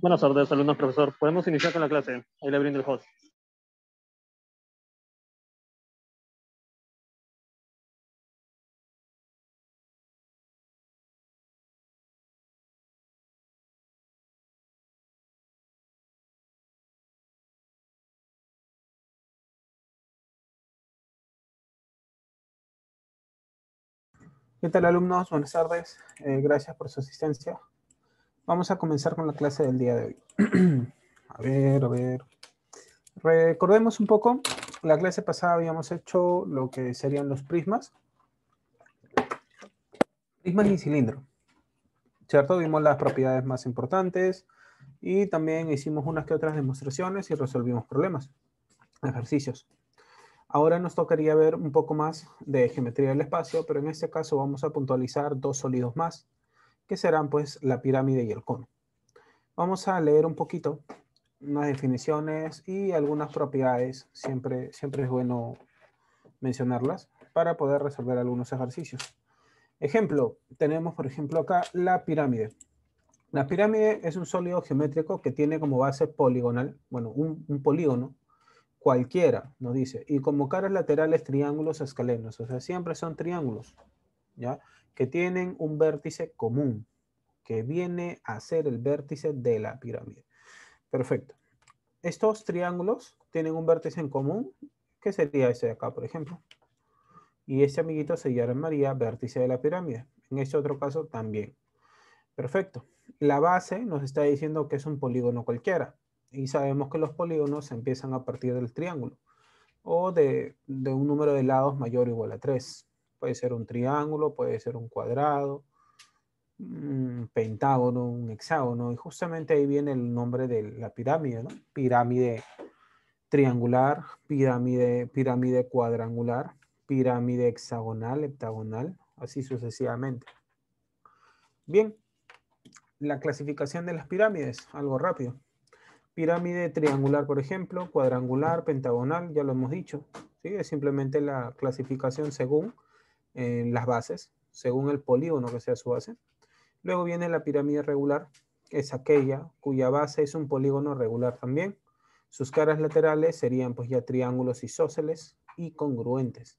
Buenas tardes, alumnos, profesor. Podemos iniciar con la clase. Ahí le brindo el host. ¿Qué tal alumnos? Buenas tardes. Eh, gracias por su asistencia. Vamos a comenzar con la clase del día de hoy. a ver, a ver. Recordemos un poco, la clase pasada habíamos hecho lo que serían los prismas. Prismas y cilindro. ¿Cierto? Vimos las propiedades más importantes y también hicimos unas que otras demostraciones y resolvimos problemas, ejercicios. Ahora nos tocaría ver un poco más de geometría del espacio, pero en este caso vamos a puntualizar dos sólidos más que serán pues la pirámide y el cono. Vamos a leer un poquito unas definiciones y algunas propiedades, siempre, siempre es bueno mencionarlas para poder resolver algunos ejercicios. Ejemplo, tenemos por ejemplo acá la pirámide. La pirámide es un sólido geométrico que tiene como base poligonal, bueno, un, polígono, cualquiera, nos dice, y como caras laterales triángulos escalenos, o sea, siempre son triángulos, ¿ya? que tienen un vértice común, que viene a ser el vértice de la pirámide. Perfecto. Estos triángulos tienen un vértice en común, que sería ese de acá, por ejemplo. Y este amiguito se llamaría vértice de la pirámide. En este otro caso también. Perfecto. La base nos está diciendo que es un polígono cualquiera. Y sabemos que los polígonos empiezan a partir del triángulo o de, de un número de lados mayor o igual a 3. Puede ser un triángulo, puede ser un cuadrado, un pentágono, un hexágono. Y justamente ahí viene el nombre de la pirámide, ¿no? Pirámide triangular, pirámide, pirámide cuadrangular, pirámide hexagonal, heptagonal, así sucesivamente. Bien, la clasificación de las pirámides, algo rápido. Pirámide triangular, por ejemplo, cuadrangular, pentagonal, ya lo hemos dicho. ¿sí? Es simplemente la clasificación según en las bases, según el polígono que sea su base. Luego viene la pirámide regular, que es aquella cuya base es un polígono regular también. Sus caras laterales serían pues ya triángulos isósceles y congruentes.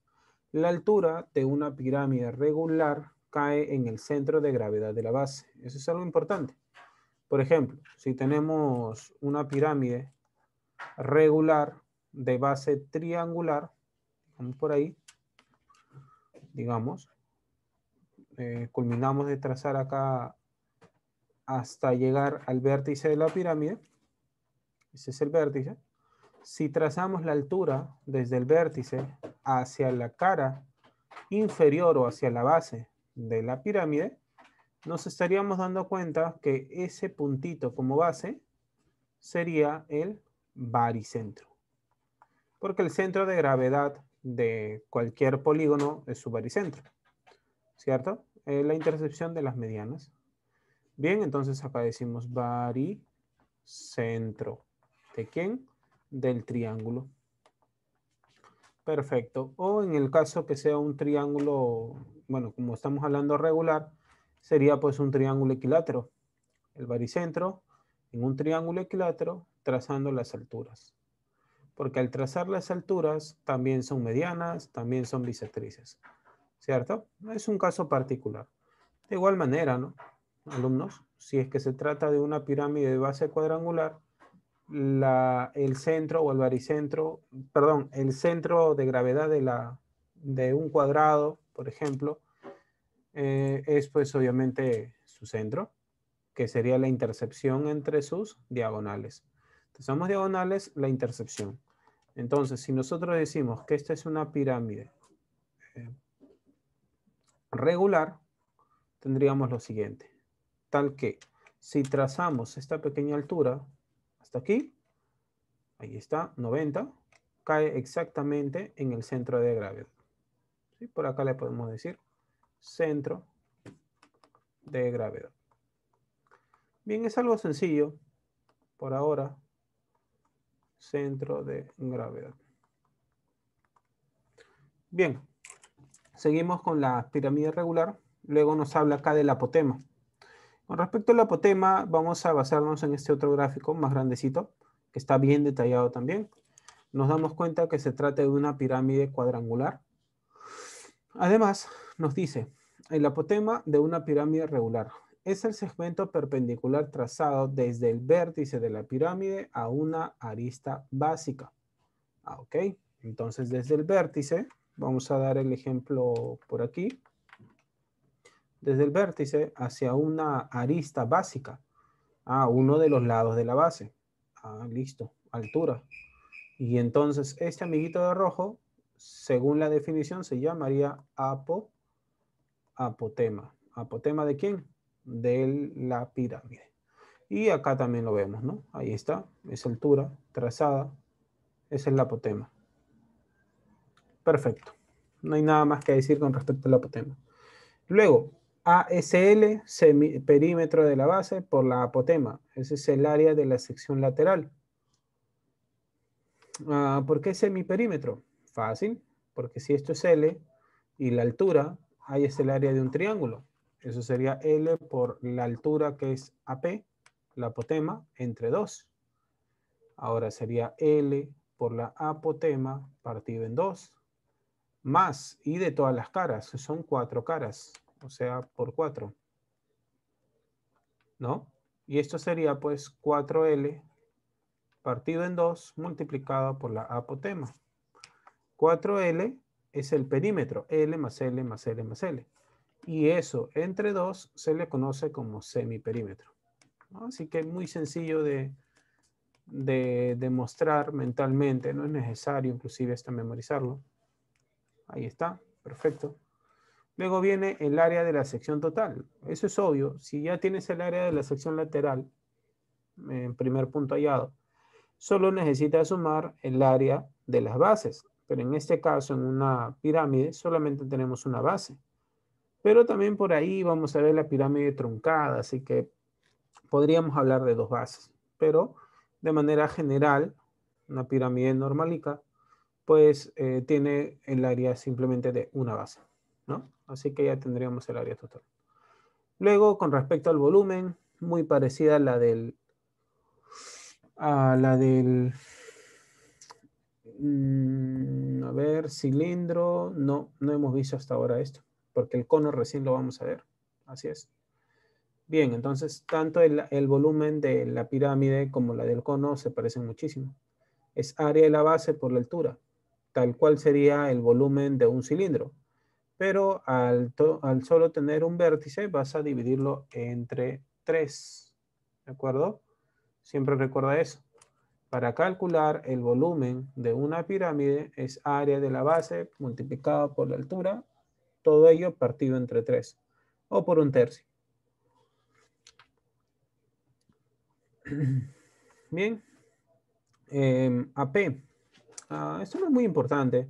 La altura de una pirámide regular cae en el centro de gravedad de la base. Eso es algo importante. Por ejemplo, si tenemos una pirámide regular de base triangular, vamos por ahí, digamos. Eh, culminamos de trazar acá hasta llegar al vértice de la pirámide. Ese es el vértice. Si trazamos la altura desde el vértice hacia la cara inferior o hacia la base de la pirámide, nos estaríamos dando cuenta que ese puntito como base sería el baricentro. Porque el centro de gravedad de cualquier polígono es su baricentro, ¿cierto? Eh, la intercepción de las medianas. Bien, entonces acá decimos baricentro. ¿De quién? Del triángulo. Perfecto. O en el caso que sea un triángulo, bueno, como estamos hablando regular, sería pues un triángulo equilátero. El baricentro en un triángulo equilátero trazando las alturas porque al trazar las alturas también son medianas, también son bisectrices, ¿cierto? Es un caso particular. De igual manera, ¿no? Alumnos, si es que se trata de una pirámide de base cuadrangular, el centro o el baricentro, perdón, el centro de gravedad de, la, un cuadrado, por ejemplo, eh, es pues obviamente su centro, que sería la intercepción entre sus diagonales. Entonces, somos diagonales, la intercepción. Entonces, si nosotros decimos que esta es una pirámide eh, regular, tendríamos lo siguiente. Tal que si trazamos esta pequeña altura hasta aquí, ahí está, 90, cae exactamente en el centro de gravedad. Por acá le podemos decir centro de gravedad. Bien, es algo sencillo por ahora centro de gravedad. Bien, seguimos con la pirámide regular. Luego nos habla acá del apotema. Con respecto al apotema, vamos a basarnos en este otro gráfico más grandecito, que está bien detallado también. Nos damos cuenta que se trata de una pirámide cuadrangular. Además, nos dice el apotema de una pirámide regular es el segmento perpendicular trazado desde el vértice de la pirámide a una arista básica. Ah, ok. Entonces, desde el vértice, vamos a dar el ejemplo por aquí. Desde el vértice hacia una arista básica. A ah, uno de los lados de la base. Ah, listo. Altura. Y entonces, este amiguito de rojo, según la definición, se llamaría apotema. ¿Apotema de quién? de la pirámide. Y acá también lo vemos, ¿no? Ahí está, esa altura trazada, es el apotema. Perfecto. No hay nada más que decir con respecto al apotema. Luego, ASL, semiperímetro de la base por la apotema. Ese es el área de la sección lateral. Ah, ¿Por qué semiperímetro? Fácil, porque si esto es L y la altura, ahí es el área de un triángulo. Eso sería L por la altura que es AP, la apotema, entre 2. Ahora sería L por la apotema partido en 2. Más y de todas las caras, son 4 caras, o sea, por 4. ¿No? Y esto sería pues 4L partido en 2 multiplicado por la apotema. 4L es el perímetro, L más L más L más L y eso entre dos se le conoce como semiperímetro. Así que es muy sencillo de, de demostrar mentalmente, no es necesario inclusive hasta memorizarlo. Ahí está, perfecto. Luego viene el área de la sección total. Eso es obvio, si ya tienes el área de la sección lateral, en primer punto hallado, solo necesitas sumar el área de las bases. Pero en este caso, en una pirámide, solamente tenemos una base. Pero también por ahí vamos a ver la pirámide truncada, así que podríamos hablar de dos bases. Pero de manera general, una pirámide normalica, pues eh, tiene el área simplemente de una base. ¿no? Así que ya tendríamos el área total. Luego, con respecto al volumen, muy parecida a la del... A la del... Mm, a ver, cilindro. No, no hemos visto hasta ahora esto porque el cono recién lo vamos a ver. Así es. Bien, entonces tanto el, volumen de la pirámide como la del cono se parecen muchísimo. Es área de la base por la altura, tal cual sería el volumen de un cilindro. Pero al, al solo tener un vértice vas a dividirlo entre 3. ¿De acuerdo? Siempre recuerda eso. Para calcular el volumen de una pirámide es área de la base multiplicada por la altura todo ello partido entre 3 o por un tercio. Bien, em, AP. Ah, esto no es muy importante.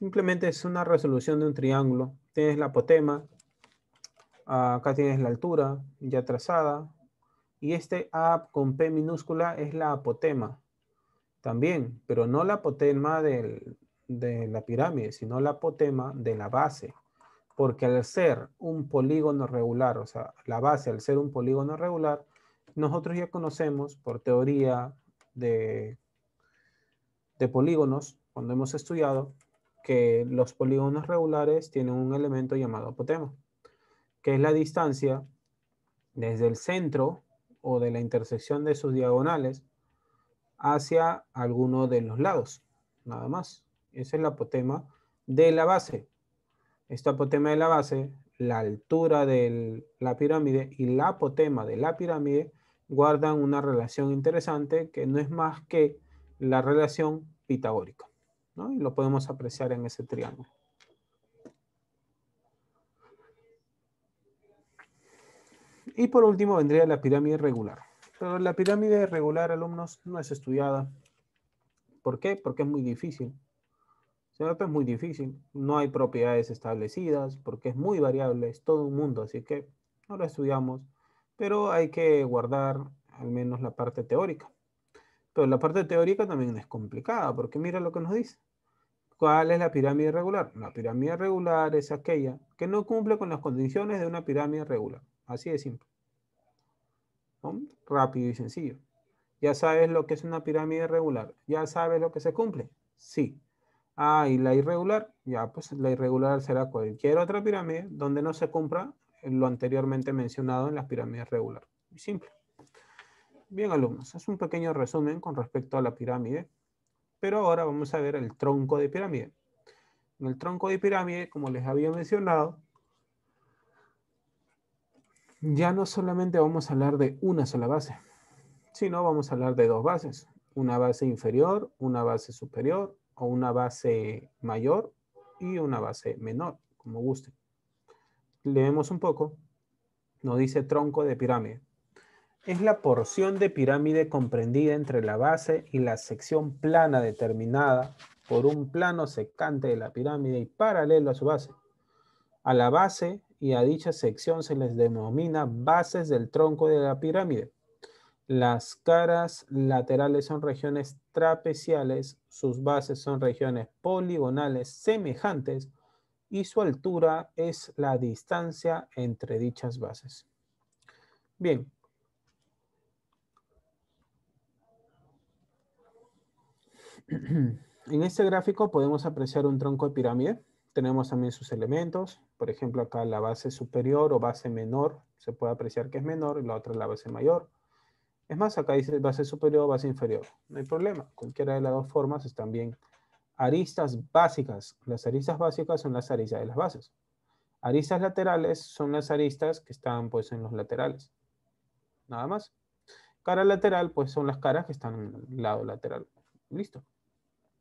Simplemente es una resolución de un triángulo. Tienes la apotema, acá tienes la altura ya trazada, y este A con P minúscula es la apotema también, pero no la apotema de la pirámide, sino la apotema de la base porque al ser un polígono regular, o sea, la base al ser un polígono regular, nosotros ya conocemos por teoría de, de polígonos, cuando hemos estudiado, que los polígonos regulares tienen un elemento llamado apotema, que es la distancia desde el centro o de la intersección de sus diagonales hacia alguno de los lados, nada más. Ese es el apotema de la base. Esta apotema de la base, la altura de la pirámide y la apotema de la pirámide guardan una relación interesante que no es más que la relación pitagórica. Y lo podemos apreciar en ese triángulo. Y por último vendría la pirámide regular. Pero la pirámide regular, alumnos, no es estudiada. ¿Por qué? Porque es muy difícil. Es muy difícil, no hay propiedades establecidas porque es muy variable, es todo un mundo, así que no lo estudiamos, pero hay que guardar al menos la parte teórica. Pero la parte teórica también es complicada porque mira lo que nos dice. ¿Cuál es la pirámide regular? La pirámide regular es aquella que no cumple con las condiciones de una pirámide regular. Así de simple. Rápido y sencillo. Ya sabes lo que es una pirámide regular. Ya sabes lo que se cumple. Sí. Ah, y la irregular, ya, pues la irregular será cualquier otra pirámide donde no se cumpla lo anteriormente mencionado en las pirámides regular. Simple. Bien, alumnos, es un pequeño resumen con respecto a la pirámide, pero ahora vamos a ver el tronco de pirámide. En el tronco de pirámide, como les había mencionado, ya no solamente vamos a hablar de una sola base, sino vamos a hablar de dos bases. Una base inferior, una base superior, o una base mayor y una base menor, como guste. Leemos un poco. Nos dice tronco de pirámide. Es la porción de pirámide comprendida entre la base y la sección plana determinada por un plano secante de la pirámide y paralelo a su base. A la base y a dicha sección se les denomina bases del tronco de la pirámide. Las caras laterales son regiones trapeciales, sus bases son regiones poligonales semejantes y su altura es la distancia entre dichas bases. Bien. En este gráfico podemos apreciar un tronco de pirámide. Tenemos también sus elementos. Por ejemplo, acá la base superior o base menor. Se puede apreciar que es menor y la otra es la base mayor. Es más, acá dice base superior base inferior. No hay problema. Cualquiera de las dos formas están bien. Aristas básicas. Las aristas básicas son las aristas de las bases. Aristas laterales son las aristas que están pues en los laterales. Nada más. Cara lateral pues son las caras que están en el lado lateral. Listo.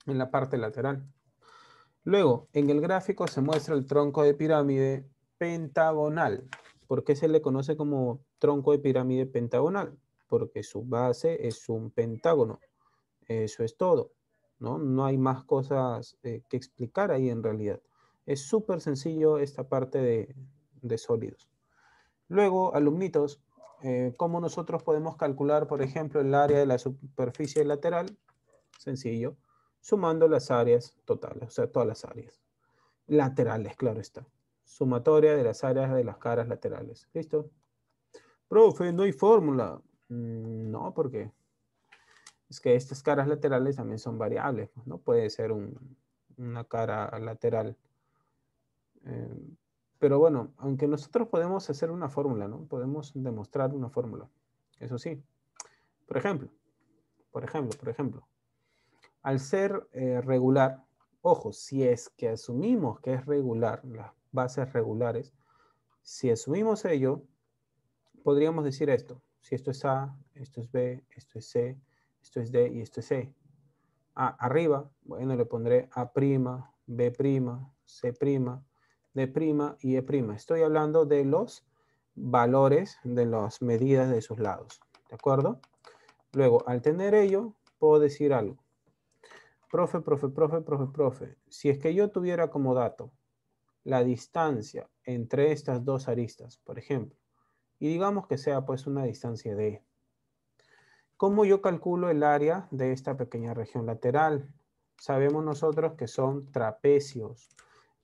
En la parte lateral. Luego, en el gráfico se muestra el tronco de pirámide pentagonal. ¿Por qué se le conoce como tronco de pirámide pentagonal? porque su base es un pentágono. Eso es todo. ¿no? no hay más cosas eh, que explicar ahí en realidad. Es súper sencillo esta parte de, sólidos. Luego, alumnitos, eh, ¿cómo nosotros podemos calcular, por ejemplo, el área de la superficie lateral? Sencillo, sumando las áreas totales, o sea, todas las áreas. Laterales, claro está. Sumatoria de las áreas de las caras laterales. ¿Listo? Profe, no hay fórmula. Mm, no, porque es que estas caras laterales también son variables, pues, ¿no? Puede ser una cara lateral. Eh, pero bueno, aunque nosotros podemos hacer una fórmula, ¿no? Podemos demostrar una fórmula. Eso sí. Por ejemplo, por ejemplo, por ejemplo. Al ser eh, regular, ojo, si es que asumimos que es regular, las bases regulares, si asumimos ello, podríamos decir esto. Si esto es A, esto es B, esto es C, esto es D y esto es E. arriba, bueno, le pondré A', B', C', D' y E'. Estoy hablando de los valores de las medidas de sus lados. ¿De acuerdo? Luego, al tener ello, puedo decir algo. Profe, profe, profe, profe, profe, si es que yo tuviera como dato la distancia entre estas dos aristas, por ejemplo, y digamos que sea pues una distancia de ¿Cómo yo calculo el área de esta pequeña región lateral? Sabemos nosotros que son trapecios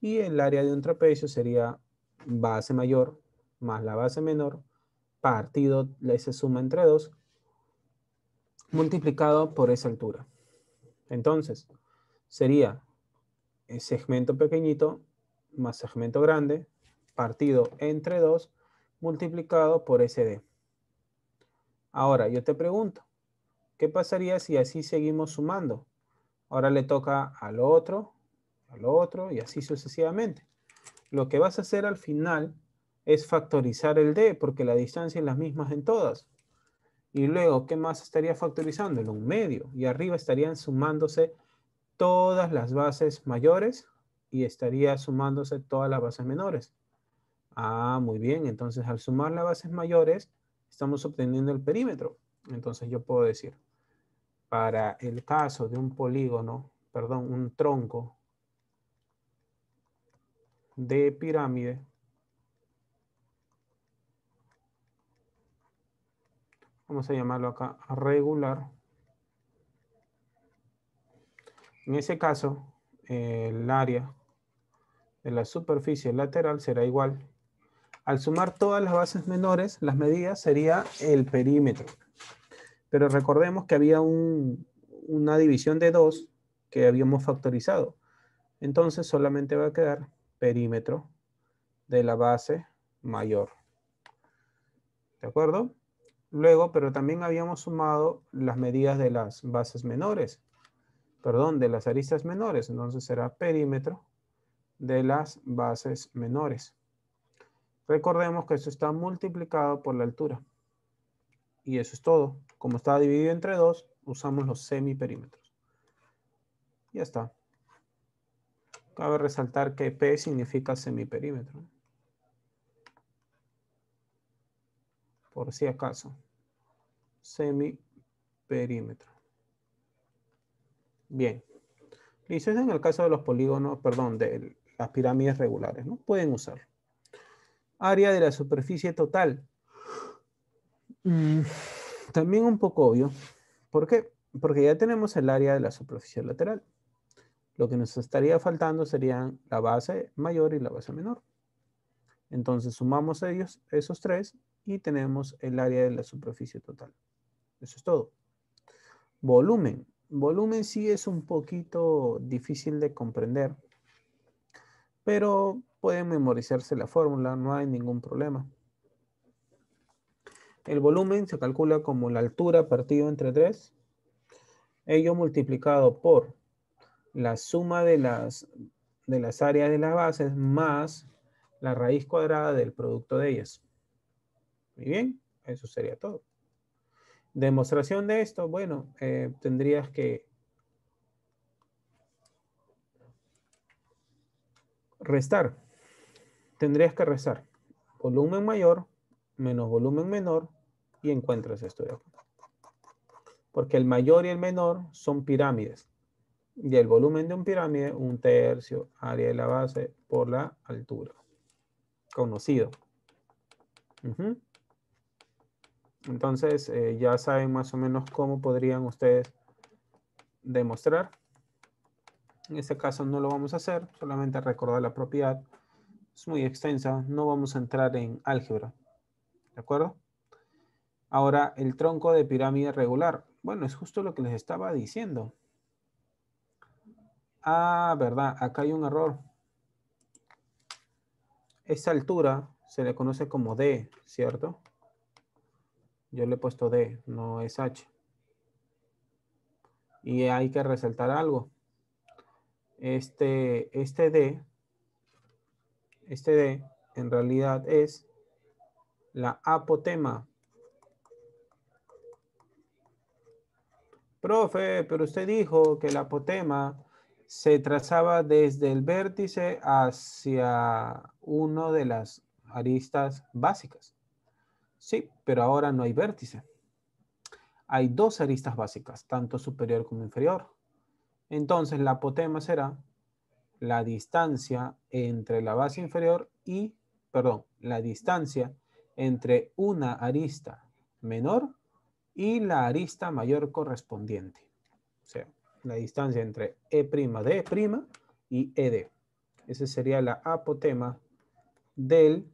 y el área de un trapecio sería base mayor más la base menor partido esa suma entre dos. multiplicado por esa altura. Entonces, sería el segmento pequeñito más segmento grande partido entre 2 multiplicado por SD. Ahora, yo te pregunto, ¿qué pasaría si así seguimos sumando? Ahora le toca al otro, al otro y así sucesivamente. Lo que vas a hacer al final es factorizar el D porque la distancia es la misma en todas. Y luego, ¿qué más estaría factorizando? En Un medio. Y arriba estarían sumándose todas las bases mayores y estaría sumándose todas las bases menores. Ah, muy bien. Entonces, al sumar las bases mayores, estamos obteniendo el perímetro. Entonces, yo puedo decir, para el caso de un polígono, perdón, un tronco de pirámide, vamos a llamarlo acá regular. En ese caso, el área de la superficie lateral será igual al sumar todas las bases menores, las medidas sería el perímetro. Pero recordemos que había una división de 2 que habíamos factorizado. Entonces solamente va a quedar perímetro de la base mayor. ¿De acuerdo? Luego, pero también habíamos sumado las medidas de las bases menores. Perdón, de las aristas menores. Entonces será perímetro de las bases menores. Recordemos que eso está multiplicado por la altura. Y eso es todo. Como está dividido entre dos usamos los semiperímetros. Ya está. Cabe resaltar que P significa semiperímetro. Por si acaso. Semiperímetro. Bien. es en el caso de los polígonos, perdón, de las pirámides regulares, ¿no? Pueden usarlo área de la superficie total. Mm, también un poco obvio. ¿Por qué? Porque ya tenemos el área de la superficie lateral. Lo que nos estaría faltando serían la base mayor y la base menor. Entonces sumamos ellos, esos tres y tenemos el área de la superficie total. Eso es todo. Volumen. Volumen sí es un poquito difícil de comprender. Pero Pueden memorizarse la fórmula, no hay ningún problema. El volumen se calcula como la altura partido entre 3. Ello multiplicado por la suma de las, de las áreas de las bases más la raíz cuadrada del producto de ellas. Muy bien, eso sería todo. Demostración de esto, bueno, eh, tendrías que restar tendrías que rezar volumen mayor menos volumen menor y encuentras esto de acá. Porque el mayor y el menor son pirámides. Y el volumen de un pirámide, un tercio, área de la base por la altura. Conocido. Entonces, eh, ya saben más o menos cómo podrían ustedes demostrar. En este caso no lo vamos a hacer, solamente recordar la propiedad es muy extensa, no vamos a entrar en álgebra. ¿De acuerdo? Ahora, el tronco de pirámide regular. Bueno, es justo lo que les estaba diciendo. Ah, verdad, acá hay un error. Esta altura se le conoce como D, ¿cierto? Yo le he puesto D, no es H. Y hay que resaltar algo. Este, este D este D en realidad es la apotema. Profe, pero usted dijo que la apotema se trazaba desde el vértice hacia una de las aristas básicas. Sí, pero ahora no hay vértice. Hay dos aristas básicas, tanto superior como inferior. Entonces la apotema será la distancia entre la base inferior y, perdón, la distancia entre una arista menor y la arista mayor correspondiente. O sea, la distancia entre E'D' e y ED. E'. Ese sería la apotema del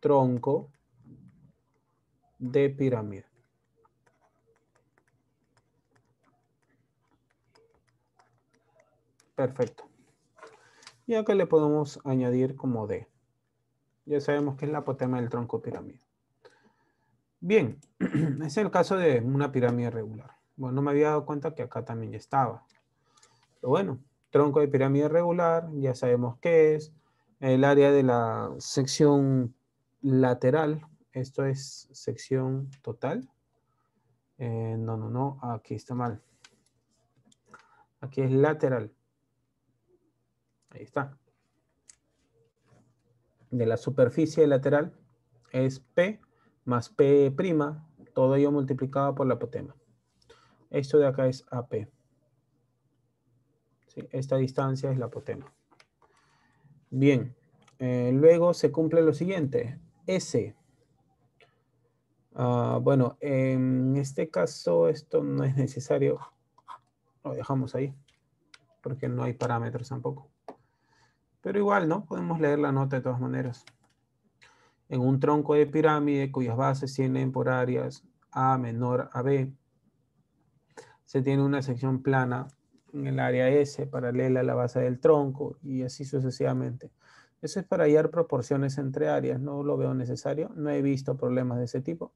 tronco de pirámide. Perfecto. Y acá le podemos añadir como D. Ya sabemos que es la apotema del tronco pirámide. Bien, es el caso de una pirámide regular. Bueno, no me había dado cuenta que acá también ya estaba. Pero bueno, tronco de pirámide regular, ya sabemos qué es. El área de la sección lateral, esto es sección total. Eh, no, no, no, aquí está mal. Aquí es lateral. Ahí está. De la superficie lateral es P más P', todo ello multiplicado por la apotema. Esto de acá es AP. esta distancia es la apotema. Bien, eh, luego se cumple lo siguiente. S. Ah, bueno, en este caso esto no es necesario. Lo dejamos ahí, porque no hay parámetros tampoco. Pero igual, ¿no? Podemos leer la nota de todas maneras. En un tronco de pirámide cuyas bases tienen por áreas A menor a B, se tiene una sección plana en el área S paralela a la base del tronco y así sucesivamente. Eso es para hallar proporciones entre áreas, no lo veo necesario, no he visto problemas de ese tipo.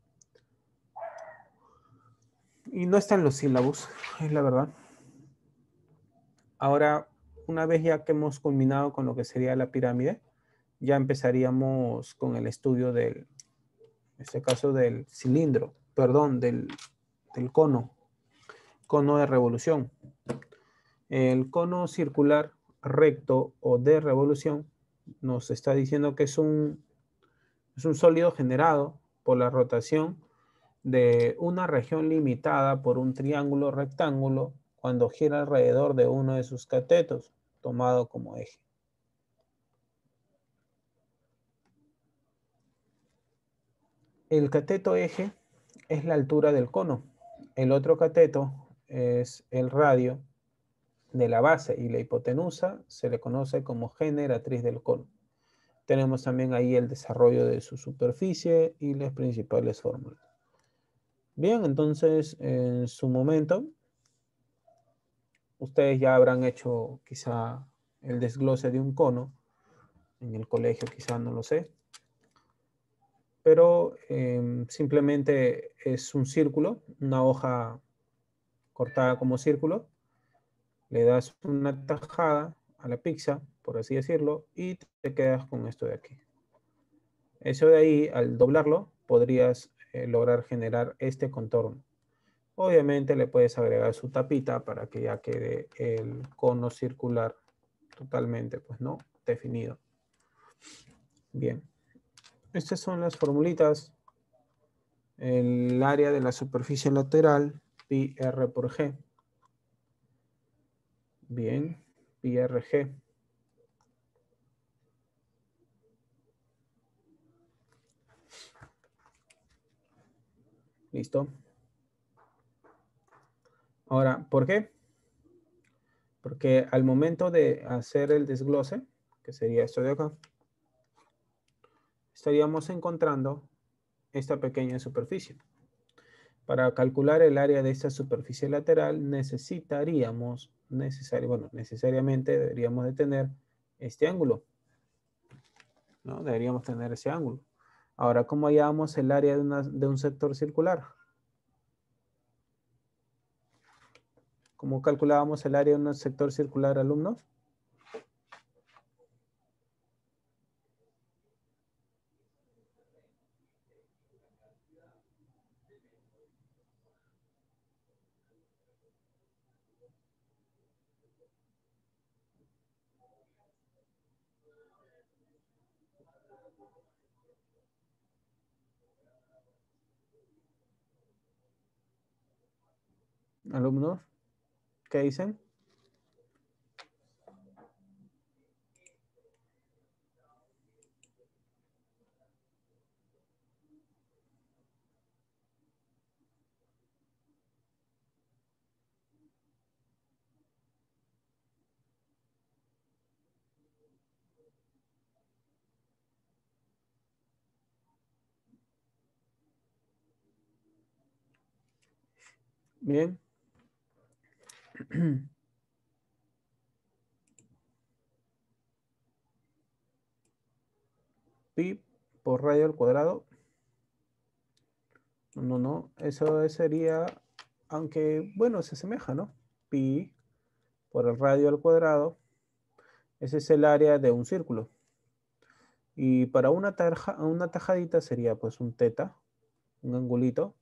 Y no están los sílabos, es la verdad. Ahora una vez ya que hemos culminado con lo que sería la pirámide, ya empezaríamos con el estudio del, en este caso del cilindro, perdón, del, cono, cono de revolución. El cono circular recto o de revolución nos está diciendo que es un, es un sólido generado por la rotación de una región limitada por un triángulo rectángulo cuando gira alrededor de uno de sus catetos tomado como eje. El cateto eje es la altura del cono. El otro cateto es el radio de la base y la hipotenusa se le conoce como generatriz del cono. Tenemos también ahí el desarrollo de su superficie y las principales fórmulas. Bien, entonces en su momento ustedes ya habrán hecho quizá el desglose de un cono. En el colegio quizá no lo sé. Pero em, simplemente es un círculo, una hoja cortada como círculo. Le das una tajada a la pizza, por así decirlo, y te quedas con esto de aquí. Eso de ahí, al doblarlo, podrías eh, lograr generar este contorno. Obviamente le puedes agregar su tapita para que ya quede el cono circular totalmente, pues no, definido. Bien. Estas son las formulitas. El área de la superficie lateral, pi r por g. Bien, pi r g. Listo. Ahora, ¿por qué? Porque al momento de hacer el desglose, que sería esto de acá, estaríamos encontrando esta pequeña superficie. Para calcular el área de esta superficie lateral necesitaríamos, bueno, necesariamente deberíamos de tener este ángulo. ¿no? Deberíamos tener ese ángulo. Ahora, ¿cómo hallamos el área de un sector circular? ¿Cómo calculábamos el área en un sector circular alumnos? alumnos ¿Qué dicen? Bien. pi por radio al cuadrado. No, no, Eso sería, aunque, bueno, se asemeja, ¿no? Pi por el radio al cuadrado. Ese es el área de un círculo. Y para una, una tajadita sería pues un teta, un angulito,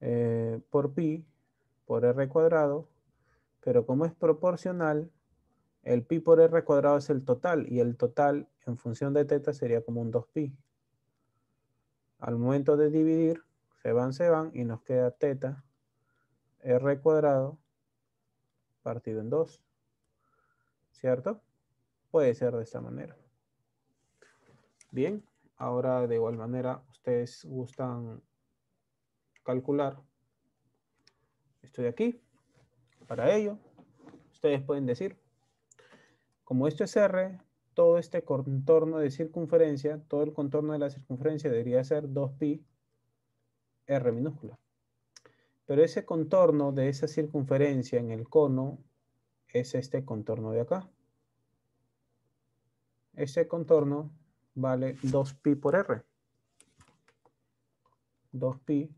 eh, por pi por r cuadrado pero como es proporcional, el pi por r cuadrado es el total y el total en función de teta sería como un 2pi. Al momento de dividir, se van, se van y nos queda teta r cuadrado partido en 2. ¿Cierto? Puede ser de esta manera. Bien, ahora de igual manera ustedes gustan calcular. Estoy aquí. Para ello, ustedes pueden decir, como esto es R, todo este contorno de circunferencia, todo el contorno de la circunferencia debería ser 2pi R minúscula. Pero ese contorno de esa circunferencia en el cono es este contorno de acá. Ese contorno vale 2pi por R. 2pi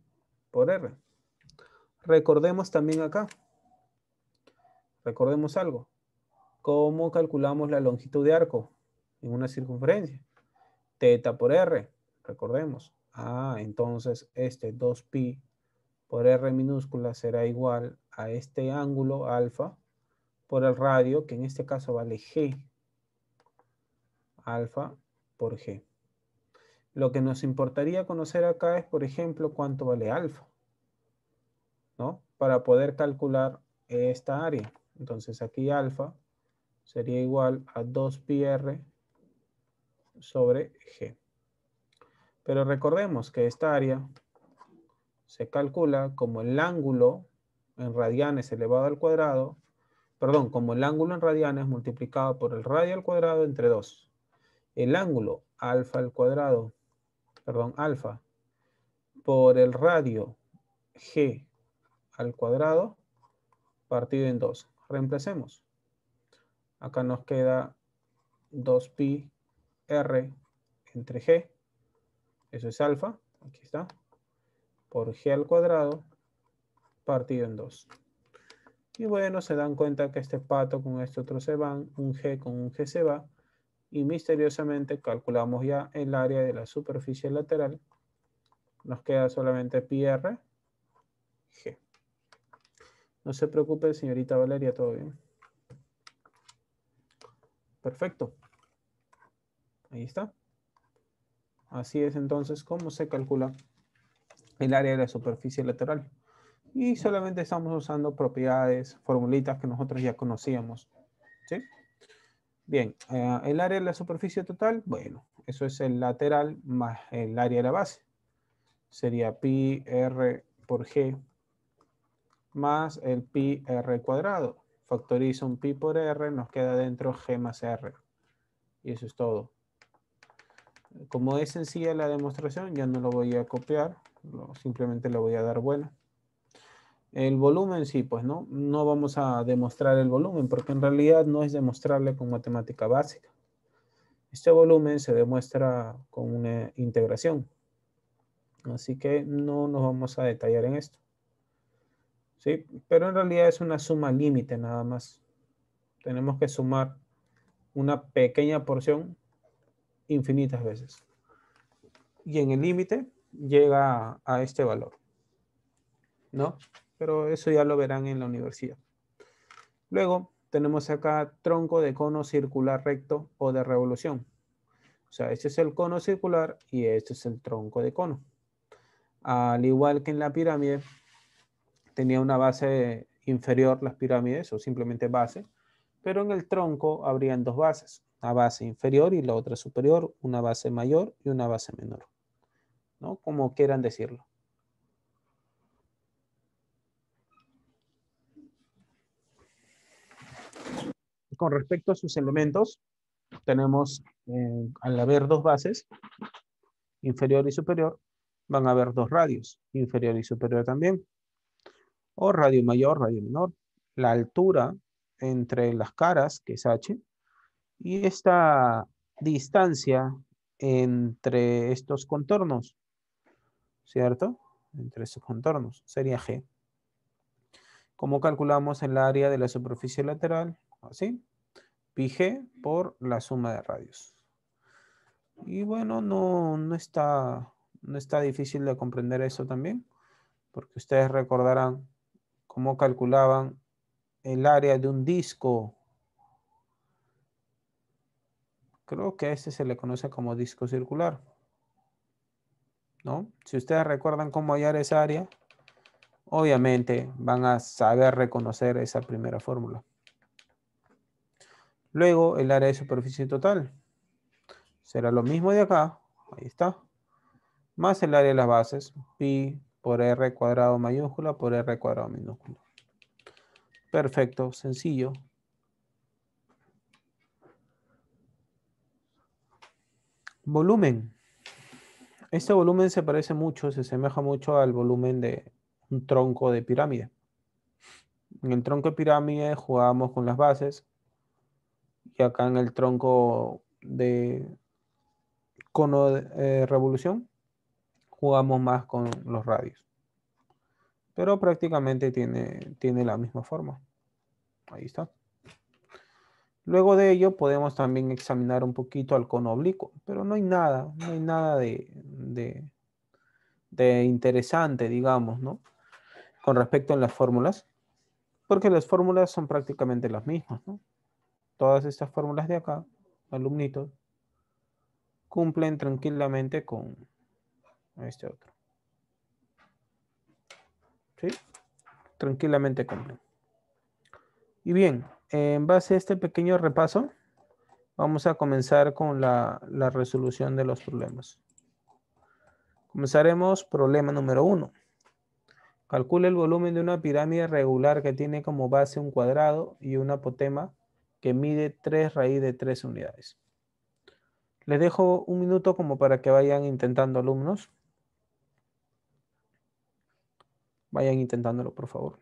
por R. Recordemos también acá, Recordemos algo. ¿Cómo calculamos la longitud de arco en una circunferencia? Teta por R, recordemos. Ah, entonces este 2pi por R minúscula será igual a este ángulo alfa por el radio, que en este caso vale G. Alfa por G. Lo que nos importaría conocer acá es, por ejemplo, cuánto vale alfa. ¿No? Para poder calcular esta área. Entonces aquí alfa sería igual a 2pi sobre g. Pero recordemos que esta área se calcula como el ángulo en radianes elevado al cuadrado, perdón, como el ángulo en radianes multiplicado por el radio al cuadrado entre 2. El ángulo alfa al cuadrado, perdón, alfa, por el radio g al cuadrado partido en 2 reemplacemos. Acá nos queda 2pi r entre g. Eso es alfa. Aquí está. Por g al cuadrado partido en 2. Y bueno, se dan cuenta que este pato con este otro se van, un g con un g se va, y misteriosamente calculamos ya el área de la superficie lateral. Nos queda solamente pi r, g. No se preocupe, señorita Valeria, todo bien. Perfecto. Ahí está. Así es entonces cómo se calcula el área de la superficie lateral. Y solamente estamos usando propiedades, formulitas que nosotros ya conocíamos. ¿Sí? Bien, eh, el área de la superficie total, bueno, eso es el lateral más el área de la base. Sería pi r por g más el pi r cuadrado. Factorizo un pi por r, nos queda dentro g más r. Y eso es todo. Como es sencilla la demostración, ya no lo voy a copiar, simplemente le voy a dar bueno. El volumen sí, pues no, no vamos a demostrar el volumen porque en realidad no es demostrable con matemática básica. Este volumen se demuestra con una integración. Así que no nos vamos a detallar en esto. Pero en realidad es una suma límite nada más. Tenemos que sumar una pequeña porción infinitas veces. Y en el límite llega a este valor. ¿No? Pero eso ya lo verán en la universidad. Luego tenemos acá tronco de cono circular recto o de revolución. O sea, este es el cono circular y este es el tronco de cono. Al igual que en la pirámide, tenía una base inferior las pirámides o simplemente base, pero en el tronco habrían dos bases, una base inferior y la otra superior, una base mayor y una base menor, ¿no? Como quieran decirlo. Con respecto a sus elementos, tenemos, eh, al haber dos bases, inferior y superior, van a haber dos radios, inferior y superior también o radio mayor, radio menor, la altura entre las caras, que es h, y esta distancia entre estos contornos, ¿cierto? Entre estos contornos sería g. ¿Cómo calculamos el área de la superficie lateral, así, pi g por la suma de radios. Y bueno, no, está, no está difícil de comprender eso también, porque ustedes recordarán cómo calculaban el área de un disco. Creo que a este se le conoce como disco circular. ¿No? Si ustedes recuerdan cómo hallar esa área, obviamente van a saber reconocer esa primera fórmula. Luego, el área de superficie total. Será lo mismo de acá. Ahí está. Más el área de las bases. Pi por R cuadrado mayúscula por R cuadrado minúscula. Perfecto, sencillo. Volumen. Este volumen se parece mucho, se asemeja mucho al volumen de un tronco de pirámide. En el tronco de pirámide jugábamos con las bases y acá en el tronco de cono de eh, revolución jugamos más con los radios. Pero prácticamente tiene, tiene la misma forma. Ahí está. Luego de ello podemos también examinar un poquito al cono oblicuo, pero no hay nada, no hay nada de, interesante, digamos, ¿no? Con respecto a las fórmulas, porque las fórmulas son prácticamente las mismas, Todas estas fórmulas de acá, alumnitos, cumplen tranquilamente con, a este otro. ¿Sí? Tranquilamente cumplen. Y bien, en base a este pequeño repaso, vamos a comenzar con la, resolución de los problemas. Comenzaremos problema número uno. Calcula el volumen de una pirámide regular que tiene como base un cuadrado y una apotema que mide 3 raíz de 3 unidades. Les dejo un minuto como para que vayan intentando alumnos. Vayan intentándolo, por favor.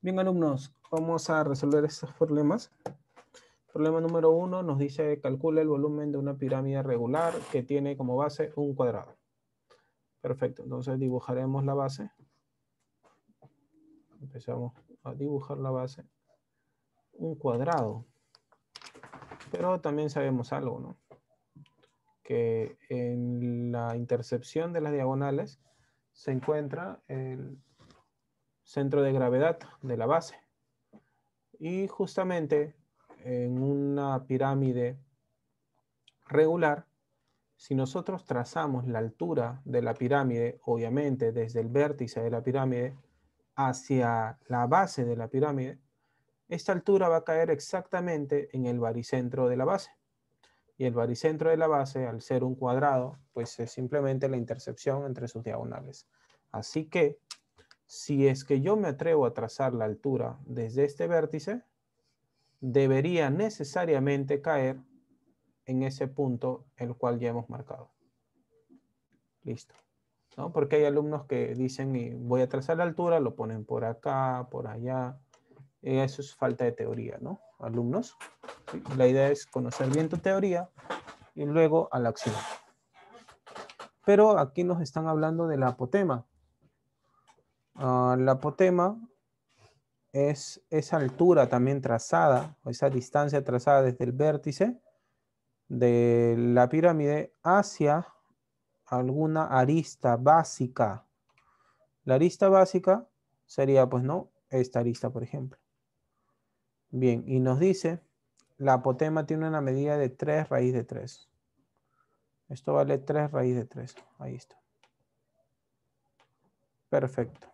Bien, alumnos, vamos a resolver estos problemas. Problema número uno nos dice, calcula el volumen de una pirámide regular que tiene como base un cuadrado. Perfecto, entonces dibujaremos la base. Empezamos a dibujar la base. Un cuadrado. Pero también sabemos algo, ¿no? Que en la intercepción de las diagonales se encuentra el centro de gravedad de la base. Y justamente en una pirámide regular, si nosotros trazamos la altura de la pirámide, obviamente desde el vértice de la pirámide hacia la base de la pirámide, esta altura va a caer exactamente en el baricentro de la base. Y el baricentro de la base, al ser un cuadrado, pues es simplemente la intersección entre sus diagonales. Así que si es que yo me atrevo a trazar la altura desde este vértice, debería necesariamente caer en ese punto el cual ya hemos marcado. Listo. Porque hay alumnos que dicen, voy a trazar la altura, lo ponen por acá, por allá. Eh, eso es falta de teoría, ¿no? Alumnos, la idea es conocer bien tu teoría y luego a la acción. Pero aquí nos están hablando del apotema. Ah, la apotema es esa altura también trazada, o esa distancia trazada desde el vértice de la pirámide hacia alguna arista básica. La arista básica sería, pues, ¿no? Esta arista, por ejemplo. Bien, y nos dice, la apotema tiene una medida de 3 raíz de 3. Esto vale 3 raíz de 3. Ahí está. Perfecto.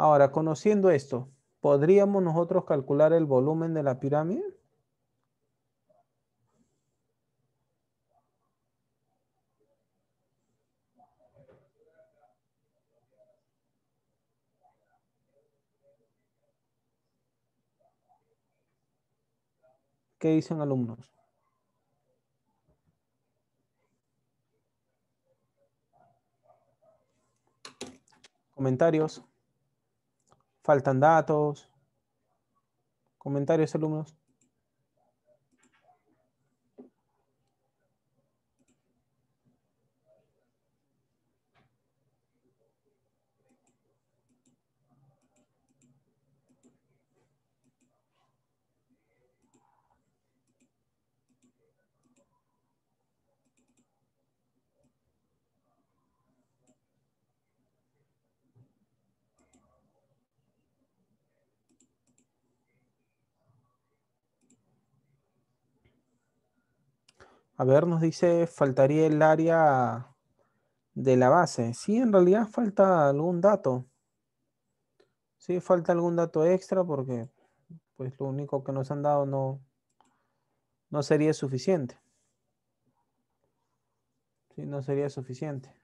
Ahora, conociendo esto, ¿podríamos nosotros calcular el volumen de la pirámide? ¿Qué dicen alumnos? Comentarios faltan datos, comentarios alumnos. A ver, nos dice, faltaría el área de la base. Sí, en realidad falta algún dato. Sí, falta algún dato extra porque pues lo único que nos han dado no, no sería suficiente. Sí, no sería suficiente.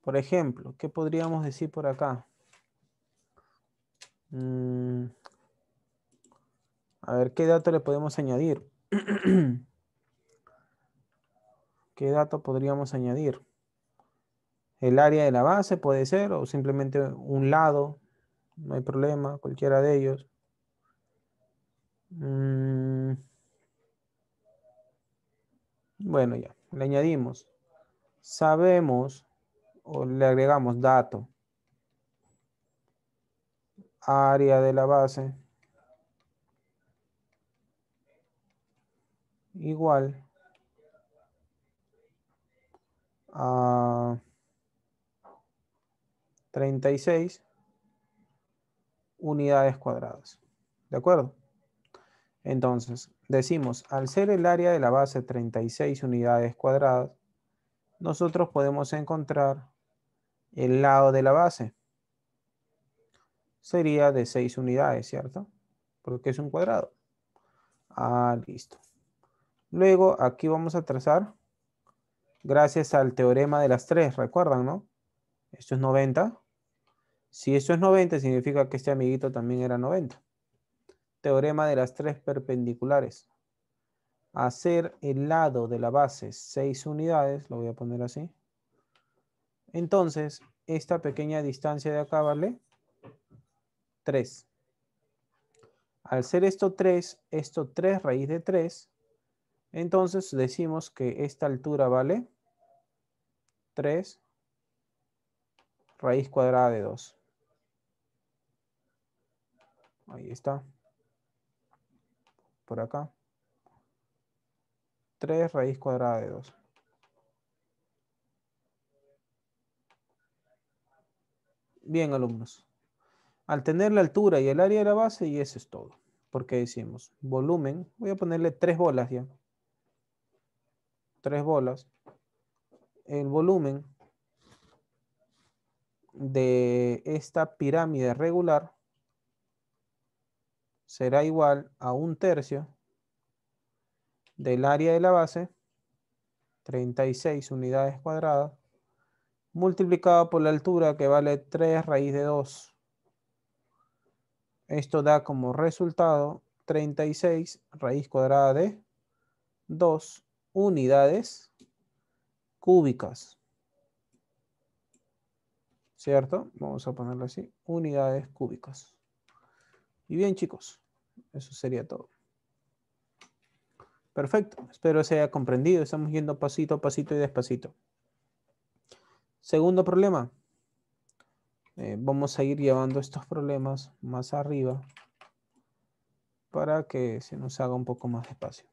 Por ejemplo, ¿qué podríamos decir por acá? Mm, a ver, ¿qué dato le podemos añadir? ¿Qué dato podríamos añadir? El área de la base puede ser o simplemente un lado, no hay problema, cualquiera de ellos. Mm. Bueno, ya, le añadimos. Sabemos o le agregamos dato. Área de la base. Igual a 36 unidades cuadradas. ¿De acuerdo? Entonces, decimos, al ser el área de la base 36 unidades cuadradas, nosotros podemos encontrar el lado de la base. Sería de 6 unidades, ¿cierto? Porque es un cuadrado. Ah, listo. Luego, aquí vamos a trazar gracias al teorema de las tres, recuerdan, ¿no? Esto es 90. Si esto es 90, significa que este amiguito también era 90. Teorema de las tres perpendiculares. Hacer el lado de la base 6 unidades, lo voy a poner así. Entonces, esta pequeña distancia de acá vale 3. Al ser esto 3, esto 3 raíz de 3 entonces decimos que esta altura vale 3 raíz cuadrada de 2. Ahí está. Por acá. 3 raíz cuadrada de 2. Bien, alumnos. Al tener la altura y el área de la base, y eso es todo. Porque decimos volumen, voy a ponerle tres bolas ya tres bolas, el volumen de esta pirámide regular será igual a un tercio del área de la base, 36 unidades cuadradas, multiplicado por la altura que vale 3 raíz de 2. Esto da como resultado 36 raíz cuadrada de 2 unidades cúbicas. ¿Cierto? Vamos a ponerlo así, unidades cúbicas. Y bien, chicos, eso sería todo. Perfecto, espero se haya comprendido. Estamos yendo pasito a pasito y despacito. Segundo problema. Eh, vamos a ir llevando estos problemas más arriba para que se nos haga un poco más despacio.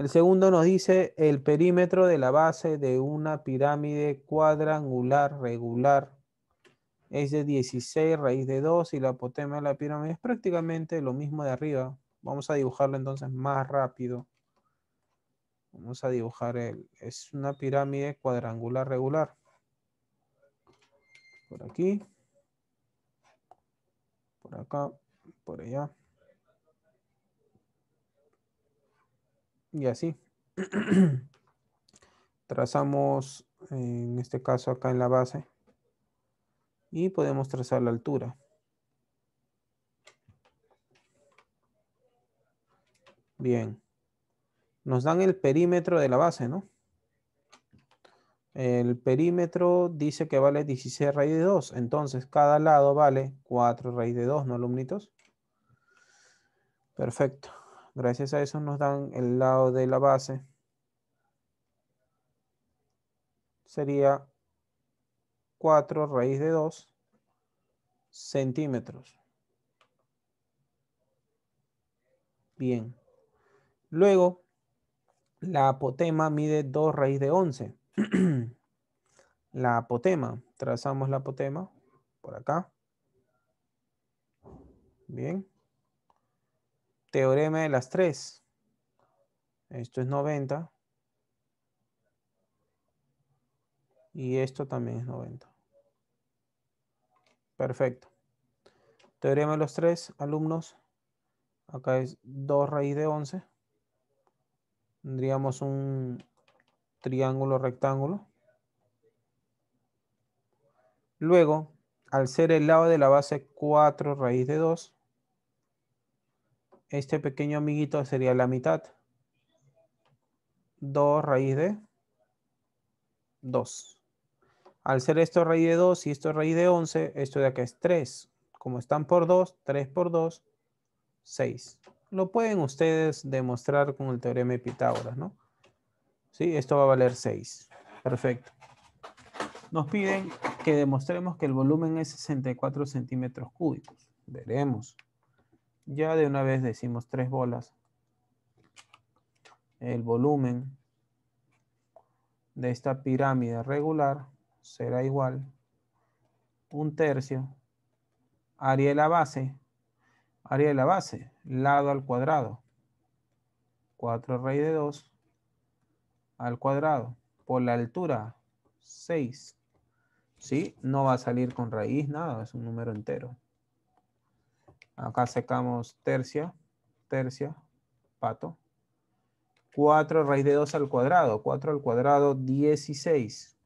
El segundo nos dice el perímetro de la base de una pirámide cuadrangular regular es de 16 raíz de 2 y la apotema de la pirámide es prácticamente lo mismo de arriba. Vamos a dibujarlo entonces más rápido. Vamos a dibujar el, es una pirámide cuadrangular regular. Por aquí. Por acá, por allá. y así. Trazamos, en este caso acá en la base, y podemos trazar la altura. Bien. Nos dan el perímetro de la base, ¿no? El perímetro dice que vale 16 raíz de 2. Entonces, cada lado vale 4 raíz de 2, ¿no, alumnitos? Perfecto. Gracias a eso nos dan el lado de la base. Sería 4 raíz de 2 centímetros. Bien. Luego, la apotema mide 2 raíz de 11. la apotema. Trazamos la apotema por acá. Bien. Teorema de las tres. Esto es 90. Y esto también es 90. Perfecto. Teorema de los tres, alumnos. Acá es 2 raíz de 11. Tendríamos un triángulo rectángulo. Luego, al ser el lado de la base 4 raíz de 2, este pequeño amiguito sería la mitad. 2 raíz de 2. Al ser esto raíz de 2 y esto raíz de 11, esto de acá es 3. Como están por 2, 3 por 2, 6. Lo pueden ustedes demostrar con el teorema de Pitágoras, ¿no? Sí, esto va a valer 6. Perfecto. Nos piden que demostremos que el volumen es 64 centímetros cúbicos. Veremos. Ya de una vez decimos tres bolas. El volumen de esta pirámide regular será igual un tercio área de la base, área de la base, lado al cuadrado. 4 raíz de 2 al cuadrado por la altura 6. ¿Sí? No va a salir con raíz, nada, es un número entero. Acá sacamos tercia, tercia, pato. 4 raíz de 2 al cuadrado. 4 al cuadrado, 16.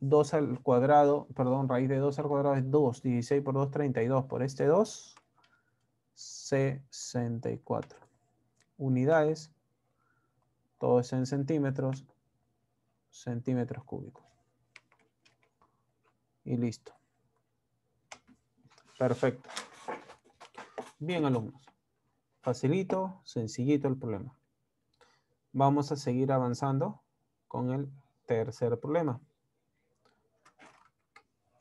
2 al cuadrado, perdón, raíz de 2 al cuadrado es 2. 16 por 2, 32. Por este 2, 64. Unidades, todo es en centímetros, centímetros cúbicos. Y listo. Perfecto. Bien, alumnos. Facilito, sencillito el problema. Vamos a seguir avanzando con el tercer problema.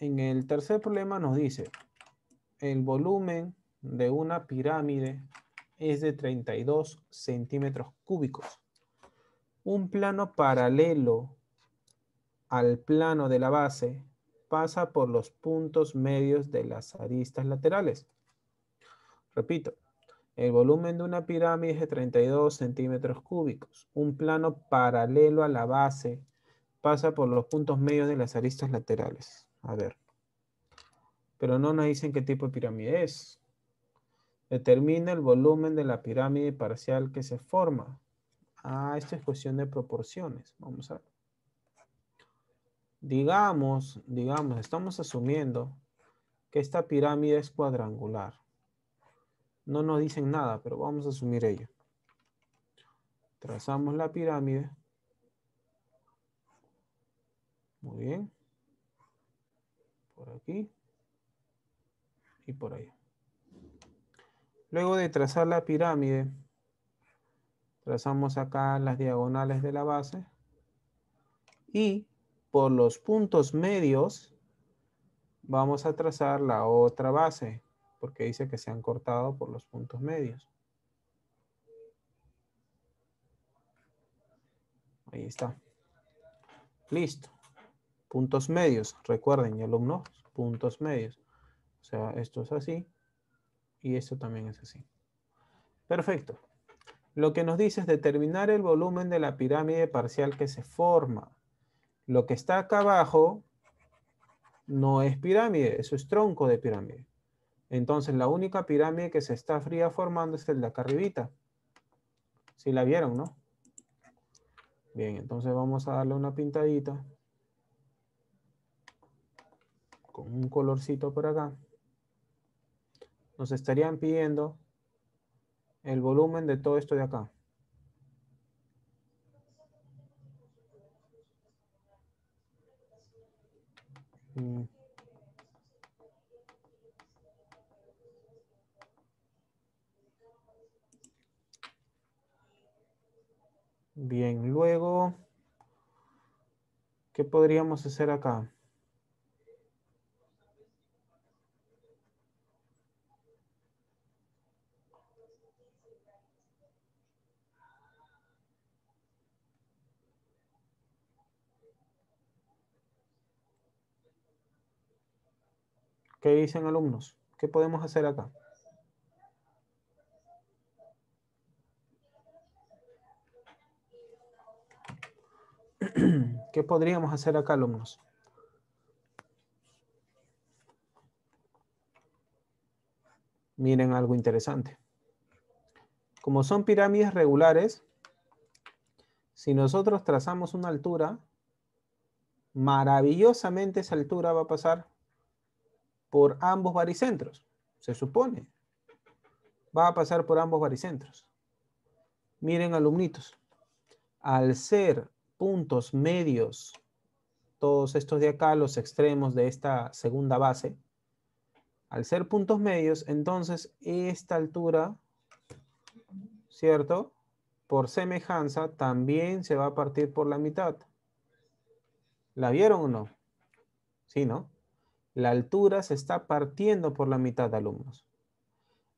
En el tercer problema nos dice, el volumen de una pirámide es de 32 centímetros cúbicos. Un plano paralelo al plano de la base pasa por los puntos medios de las aristas laterales. Repito, el volumen de una pirámide es de 32 centímetros cúbicos. Un plano paralelo a la base pasa por los puntos medios de las aristas laterales. A ver. Pero no nos dicen qué tipo de pirámide es. Determina el volumen de la pirámide parcial que se forma. Ah, esto es cuestión de proporciones. Vamos a ver digamos, digamos, estamos asumiendo que esta pirámide es cuadrangular. No nos dicen nada, pero vamos a asumir ello. Trazamos la pirámide. Muy bien. Por aquí. Y por ahí. Luego de trazar la pirámide, trazamos acá las diagonales de la base. Y por los puntos medios, vamos a trazar la otra base, porque dice que se han cortado por los puntos medios. Ahí está. Listo. Puntos medios. Recuerden, alumnos, puntos medios. O sea, esto es así y esto también es así. Perfecto. Lo que nos dice es determinar el volumen de la pirámide parcial que se forma. Lo que está acá abajo no es pirámide, eso es tronco de pirámide. Entonces la única pirámide que se está fría formando es la de acá arribita. Si la vieron, ¿no? Bien, entonces vamos a darle una pintadita. Con un colorcito por acá. Nos estarían pidiendo el volumen de todo esto de acá. Mm. Bien, luego, ¿qué podríamos hacer acá? ¿Qué dicen alumnos? ¿Qué podemos hacer acá? ¿Qué podríamos hacer acá, alumnos? Miren algo interesante. Como son pirámides regulares, si nosotros trazamos una altura, maravillosamente esa altura va a pasar por ambos baricentros, se supone. Va a pasar por ambos baricentros. Miren, alumnitos, al ser puntos medios, todos estos de acá, los extremos de esta segunda base, al ser puntos medios, entonces esta altura, ¿cierto? Por semejanza, también se va a partir por la mitad. ¿La vieron o no? Sí, ¿no? La altura se está partiendo por la mitad de alumnos.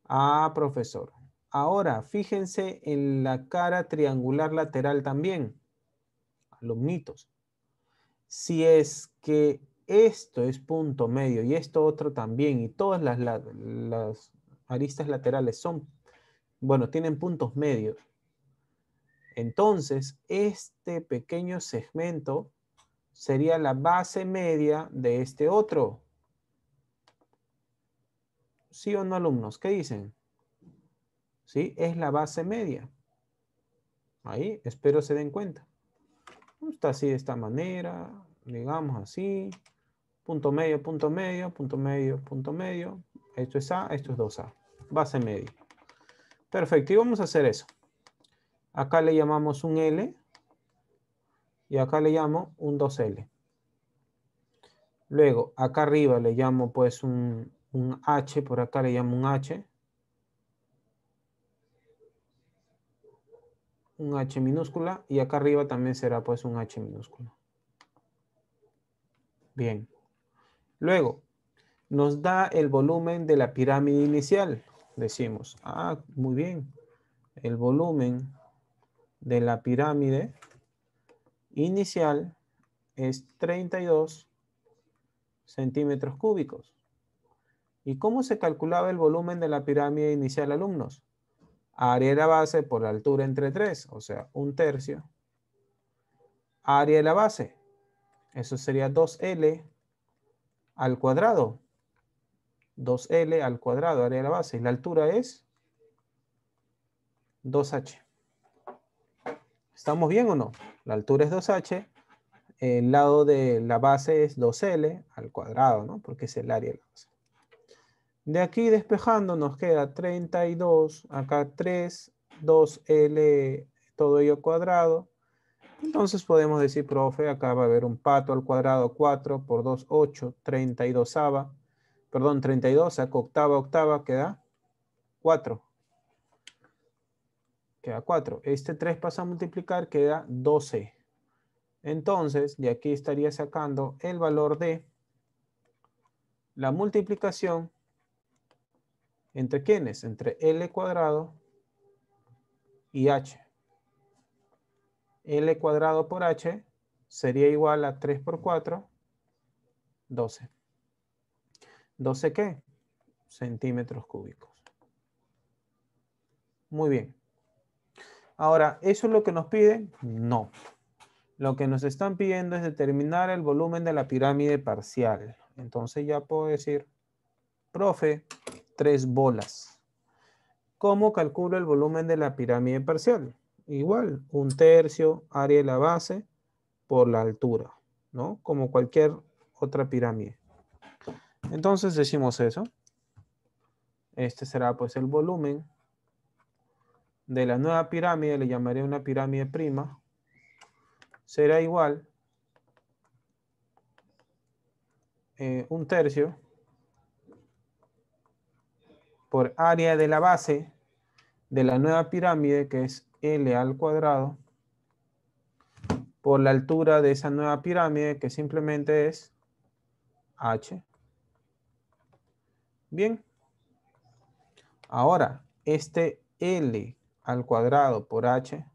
Ah, profesor. Ahora, fíjense en la cara triangular lateral también. Alumnitos. Si es que esto es punto medio y esto otro también y todas las, las aristas laterales son, bueno, tienen puntos medios. Entonces, este pequeño segmento sería la base media de este otro. ¿Sí o no alumnos? ¿Qué dicen? ¿Sí? Es la base media. Ahí, espero se den cuenta. Está así de esta manera, digamos así. Punto medio, punto medio, punto medio, punto medio. Esto es A, esto es 2A. Base media. Perfecto, y vamos a hacer eso. Acá le llamamos un L y acá le llamo un 2L. Luego, acá arriba le llamo pues un, un H, por acá le llamo un H. Un H minúscula y acá arriba también será pues un H minúscula. Bien. Luego, nos da el volumen de la pirámide inicial. Decimos, ah, muy bien. El volumen de la pirámide inicial es 32 centímetros cúbicos. ¿Y cómo se calculaba el volumen de la pirámide inicial, alumnos? Área de la base por la altura entre 3, o sea, un tercio. Área de la base, eso sería 2L al cuadrado. 2L al cuadrado, área de la base. Y la altura es 2H. ¿Estamos bien o no? La altura es 2H. El lado de la base es 2L al cuadrado, ¿no? Porque es el área de la base. De aquí despejando nos queda 32, acá 3, 2L, todo ello cuadrado. Entonces podemos decir, profe, acá va a haber un pato al cuadrado 4 por 2, 8, 32 ava. Perdón, 32, saco octava, octava, queda 4. Queda 4. Este 3 pasa a multiplicar, queda 12. Entonces, de aquí estaría sacando el valor de la multiplicación ¿Entre quiénes? Entre L cuadrado y H. L cuadrado por H sería igual a 3 por 4, 12. ¿12 qué? Centímetros cúbicos. Muy bien. Ahora, ¿eso es lo que nos piden? No. Lo que nos están pidiendo es determinar el volumen de la pirámide parcial. Entonces ya puedo decir, profe, tres bolas. ¿Cómo calculo el volumen de la pirámide parcial? Igual, un tercio área de la base por la altura, ¿no? Como cualquier otra pirámide. Entonces decimos eso. Este será pues el volumen de la nueva pirámide, le llamaré una pirámide prima, será igual eh, un tercio por área de la base de la nueva pirámide, que es L al cuadrado, por la altura de esa nueva pirámide, que simplemente es H. Bien. Ahora, este L al cuadrado por H,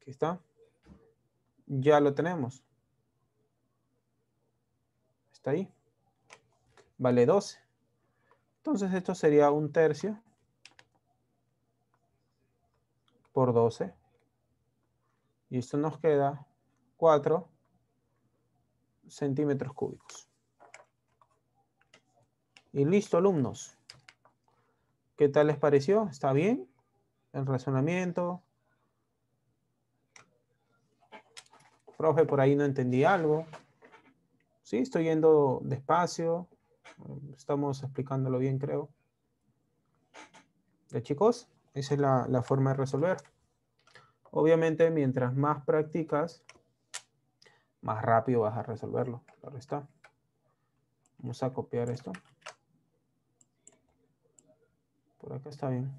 aquí está, ya lo tenemos. Está ahí. Vale 12. Entonces esto sería un tercio por 12. Y esto nos queda 4 centímetros cúbicos. Y listo, alumnos. ¿Qué tal les pareció? ¿Está bien? El razonamiento. Profe, por ahí no entendí algo. Sí, estoy yendo despacio. Estamos explicándolo bien, creo. ¿Ya chicos? Esa es la, forma de resolver. Obviamente, mientras más practicas, más rápido vas a resolverlo. Claro está. Vamos a copiar esto. Por acá está bien.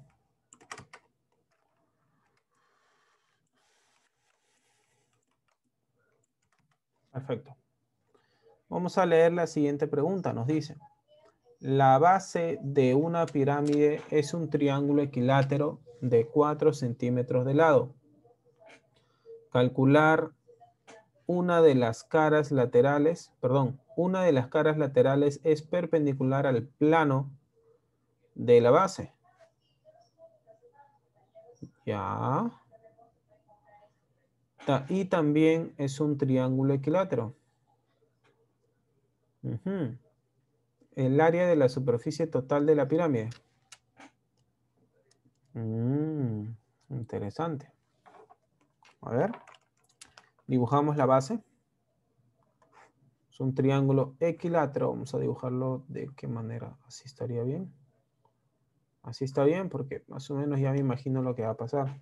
Perfecto. Vamos a leer la siguiente pregunta. Nos dice, la base de una pirámide es un triángulo equilátero de 4 centímetros de lado. Calcular una de las caras laterales, perdón, una de las caras laterales es perpendicular al plano de la base. Ya. Y también es un triángulo equilátero. El área de la superficie total de la pirámide. Mm, interesante. A ver. Dibujamos la base. Es un triángulo equilátero. Vamos a dibujarlo de qué manera. Así estaría bien. Así está bien porque más o menos ya me imagino lo que va a pasar.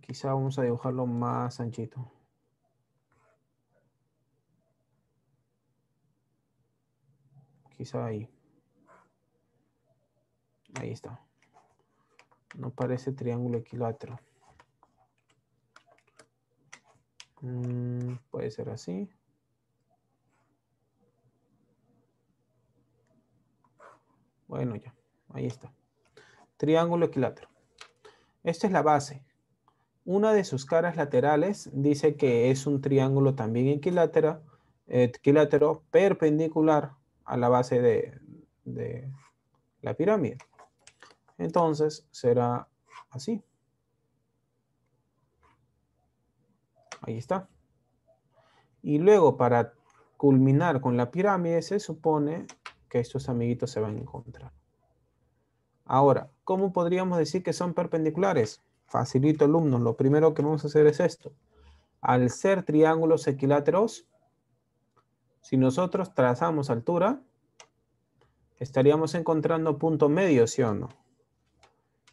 Quizá vamos a dibujarlo más anchito. ahí. Ahí está. No parece triángulo equilátero. Mm, puede ser así. Bueno, ya. Ahí está. Triángulo equilátero. Esta es la base. Una de sus caras laterales dice que es un triángulo también equilátero, equilátero perpendicular a la base de, la pirámide. Entonces será así. Ahí está. Y luego para culminar con la pirámide se supone que estos amiguitos se van a encontrar. Ahora, ¿cómo podríamos decir que son perpendiculares? Facilito alumnos, lo primero que vamos a hacer es esto. Al ser triángulos equiláteros, si nosotros trazamos altura, estaríamos encontrando punto medio, ¿sí o no?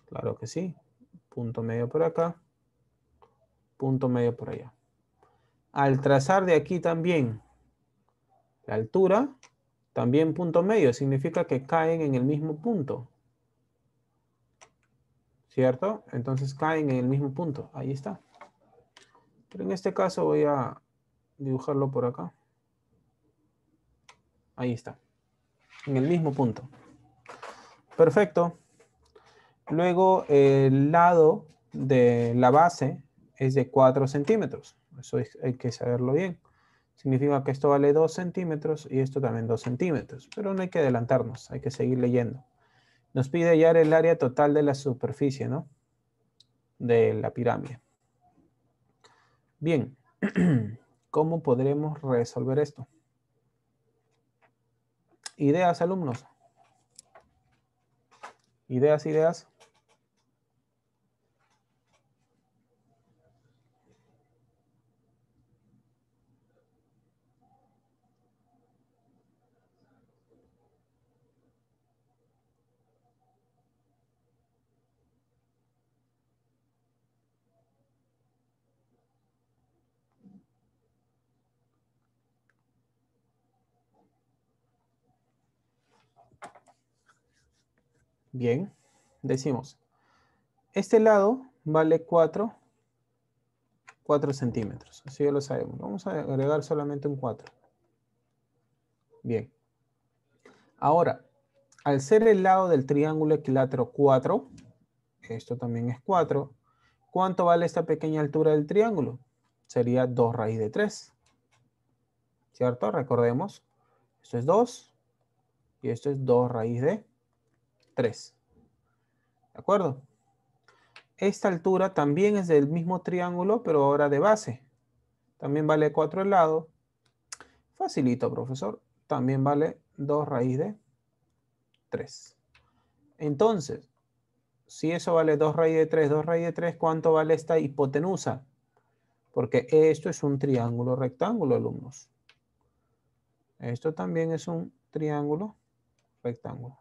Claro que sí. Punto medio por acá. Punto medio por allá. Al trazar de aquí también la altura, también punto medio, significa que caen en el mismo punto. ¿Cierto? Entonces caen en el mismo punto. Ahí está. Pero en este caso voy a dibujarlo por acá. Ahí está. En el mismo punto. Perfecto. Luego el lado de la base es de 4 centímetros. Eso hay que saberlo bien. Significa que esto vale 2 centímetros y esto también 2 centímetros. Pero no hay que adelantarnos, hay que seguir leyendo. Nos pide hallar el área total de la superficie, ¿no? De la pirámide. Bien. ¿Cómo podremos resolver esto? Ideas, alumnos. Ideas, ideas. Bien, decimos, este lado vale 4, 4 centímetros. Así ya lo sabemos. Vamos a agregar solamente un 4. Bien. Ahora, al ser el lado del triángulo equilátero 4, esto también es 4, ¿cuánto vale esta pequeña altura del triángulo? Sería 2 raíz de 3. ¿Cierto? Recordemos, esto es 2 y esto es 2 raíz de 3. ¿De acuerdo? Esta altura también es del mismo triángulo, pero ahora de base. También vale 4 el lado. Facilito, profesor. También vale 2 raíz de 3. Entonces, si eso vale 2 raíz de 3, 2 raíz de 3, ¿cuánto vale esta hipotenusa? Porque esto es un triángulo rectángulo, alumnos. Esto también es un triángulo rectángulo.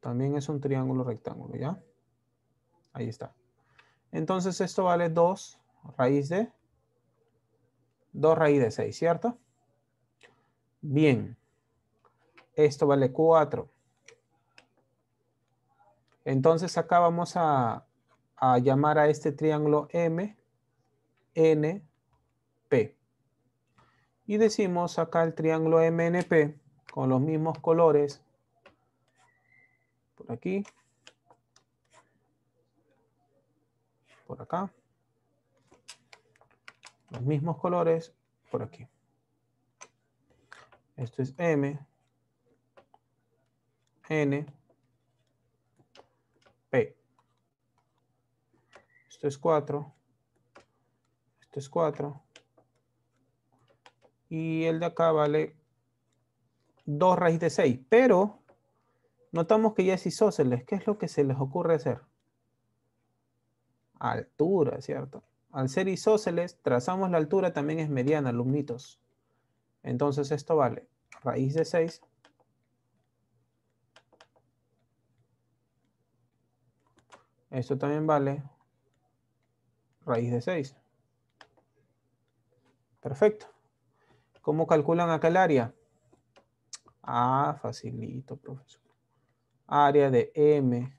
También es un triángulo rectángulo, ¿ya? Ahí está. Entonces esto vale 2 raíz de 2 raíz de 6, ¿cierto? Bien. Esto vale 4. Entonces acá vamos a, llamar a este triángulo M, N, P. Y decimos acá el triángulo MNP con los mismos colores aquí, por acá, los mismos colores por aquí. Esto es M, N, P. Esto es 4, esto es 4. Y el de acá vale 2 raíz de 6, pero Notamos que ya es isósceles. ¿Qué es lo que se les ocurre hacer? Altura, ¿cierto? Al ser isósceles, trazamos la altura, también es mediana, alumnitos. Entonces esto vale raíz de 6 Esto también vale raíz de 6. Perfecto. ¿Cómo calculan acá el área? Ah, facilito, profesor área de M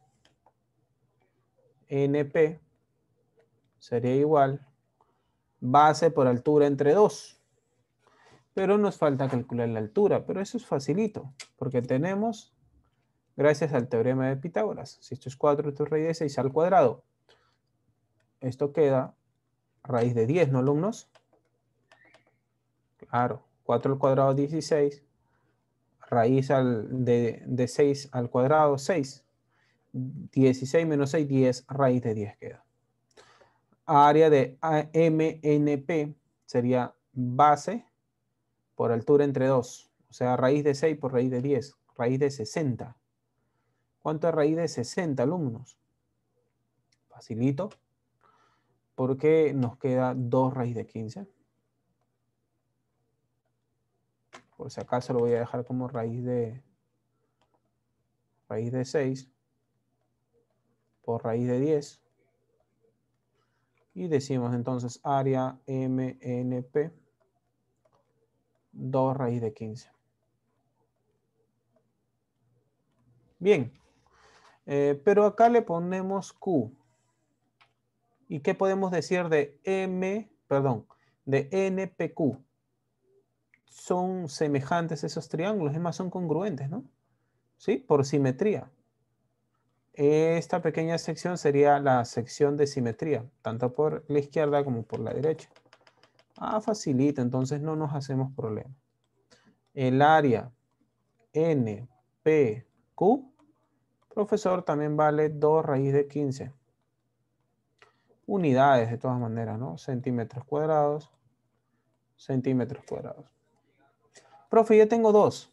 NP sería igual base por altura entre 2. Pero nos falta calcular la altura, pero eso es facilito, porque tenemos, gracias al teorema de Pitágoras, si esto es 4, esto es raíz de 6 al cuadrado. Esto queda raíz de 10, ¿no, alumnos? Claro, 4 al cuadrado 16, raíz de, de 6 al cuadrado, 6. 16 menos 6, 10, raíz de 10 queda. Área de AMNP sería base por altura entre 2. O sea, raíz de 6 por raíz de 10. Raíz de 60. ¿Cuánto es raíz de 60 alumnos? Facilito. Porque nos queda 2 raíz de 15. Por si se lo voy a dejar como raíz de raíz de 6 por raíz de 10. Y decimos entonces área MNP 2 raíz de 15. Bien, eh, pero acá le ponemos Q. ¿Y qué podemos decir de M, perdón, de NPQ? son semejantes esos triángulos, es más, son congruentes, ¿no? ¿Sí? Por simetría. Esta pequeña sección sería la sección de simetría, tanto por la izquierda como por la derecha. Ah, facilita, entonces no nos hacemos problema. El área NPQ, profesor, también vale 2 raíz de 15. Unidades, de todas maneras, ¿no? Centímetros cuadrados, centímetros cuadrados. Profe, yo tengo dos.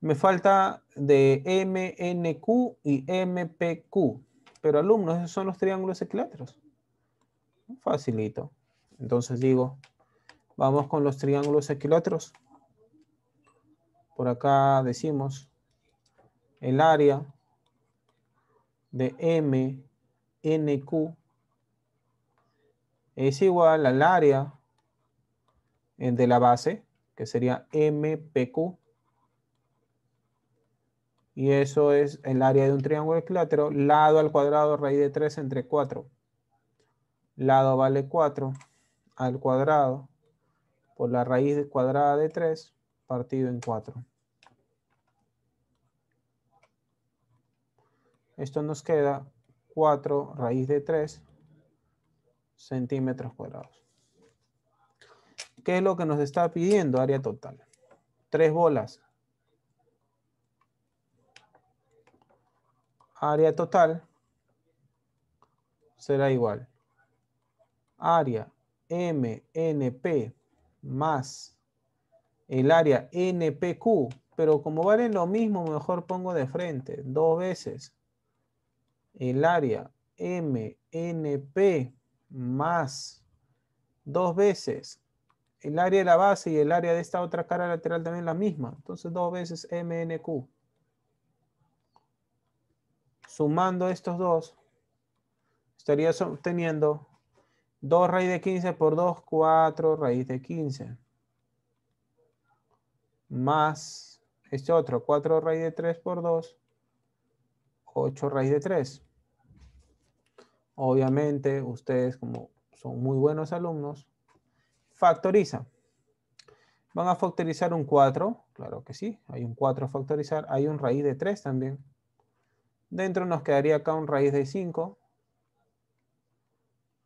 Me falta de MNQ y MPQ. Pero alumnos, esos son los triángulos equiláteros. Facilito. Entonces digo, vamos con los triángulos equiláteros. Por acá decimos el área de MNQ es igual al área eh, de la base que sería MPQ. Y eso es el área de un triángulo equilátero, lado al cuadrado, raíz de 3 entre 4. Lado vale 4 al cuadrado por la raíz cuadrada de 3 partido en 4. Esto nos queda 4 raíz de 3 centímetros cuadrados. ¿Qué es lo que nos está pidiendo área total? Tres bolas. Área total será igual. Área MNP más el área NPQ. Pero como valen lo mismo, mejor pongo de frente dos veces. El área MNP más dos veces el área de la base y el área de esta otra cara lateral también la misma. Entonces dos veces MNQ. Sumando estos dos, estaría obteniendo 2 raíz de 15 por 2, 4 raíz de 15. Más este otro, 4 raíz de 3 por 2, 8 raíz de 3. Obviamente, ustedes como son muy buenos alumnos, Factoriza. Van a factorizar un 4, claro que sí, hay un 4 a factorizar, hay un raíz de 3 también. Dentro nos quedaría acá un raíz de 5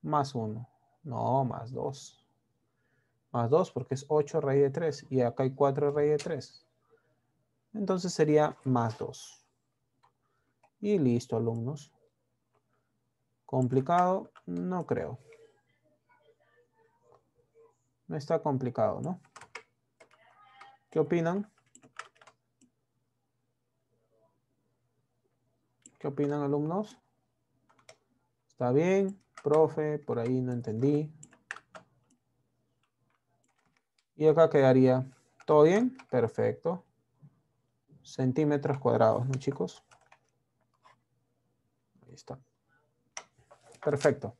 más 1. No, más 2. Más 2 porque es 8 raíz de 3 y acá hay 4 raíz de 3. Entonces sería más 2. Y listo, alumnos. ¿Complicado? No creo. No está complicado, ¿no? ¿Qué opinan? ¿Qué opinan alumnos? ¿Está bien? Profe, por ahí no entendí. Y acá quedaría, ¿todo bien? Perfecto. Centímetros cuadrados, ¿no chicos? Ahí está. Perfecto.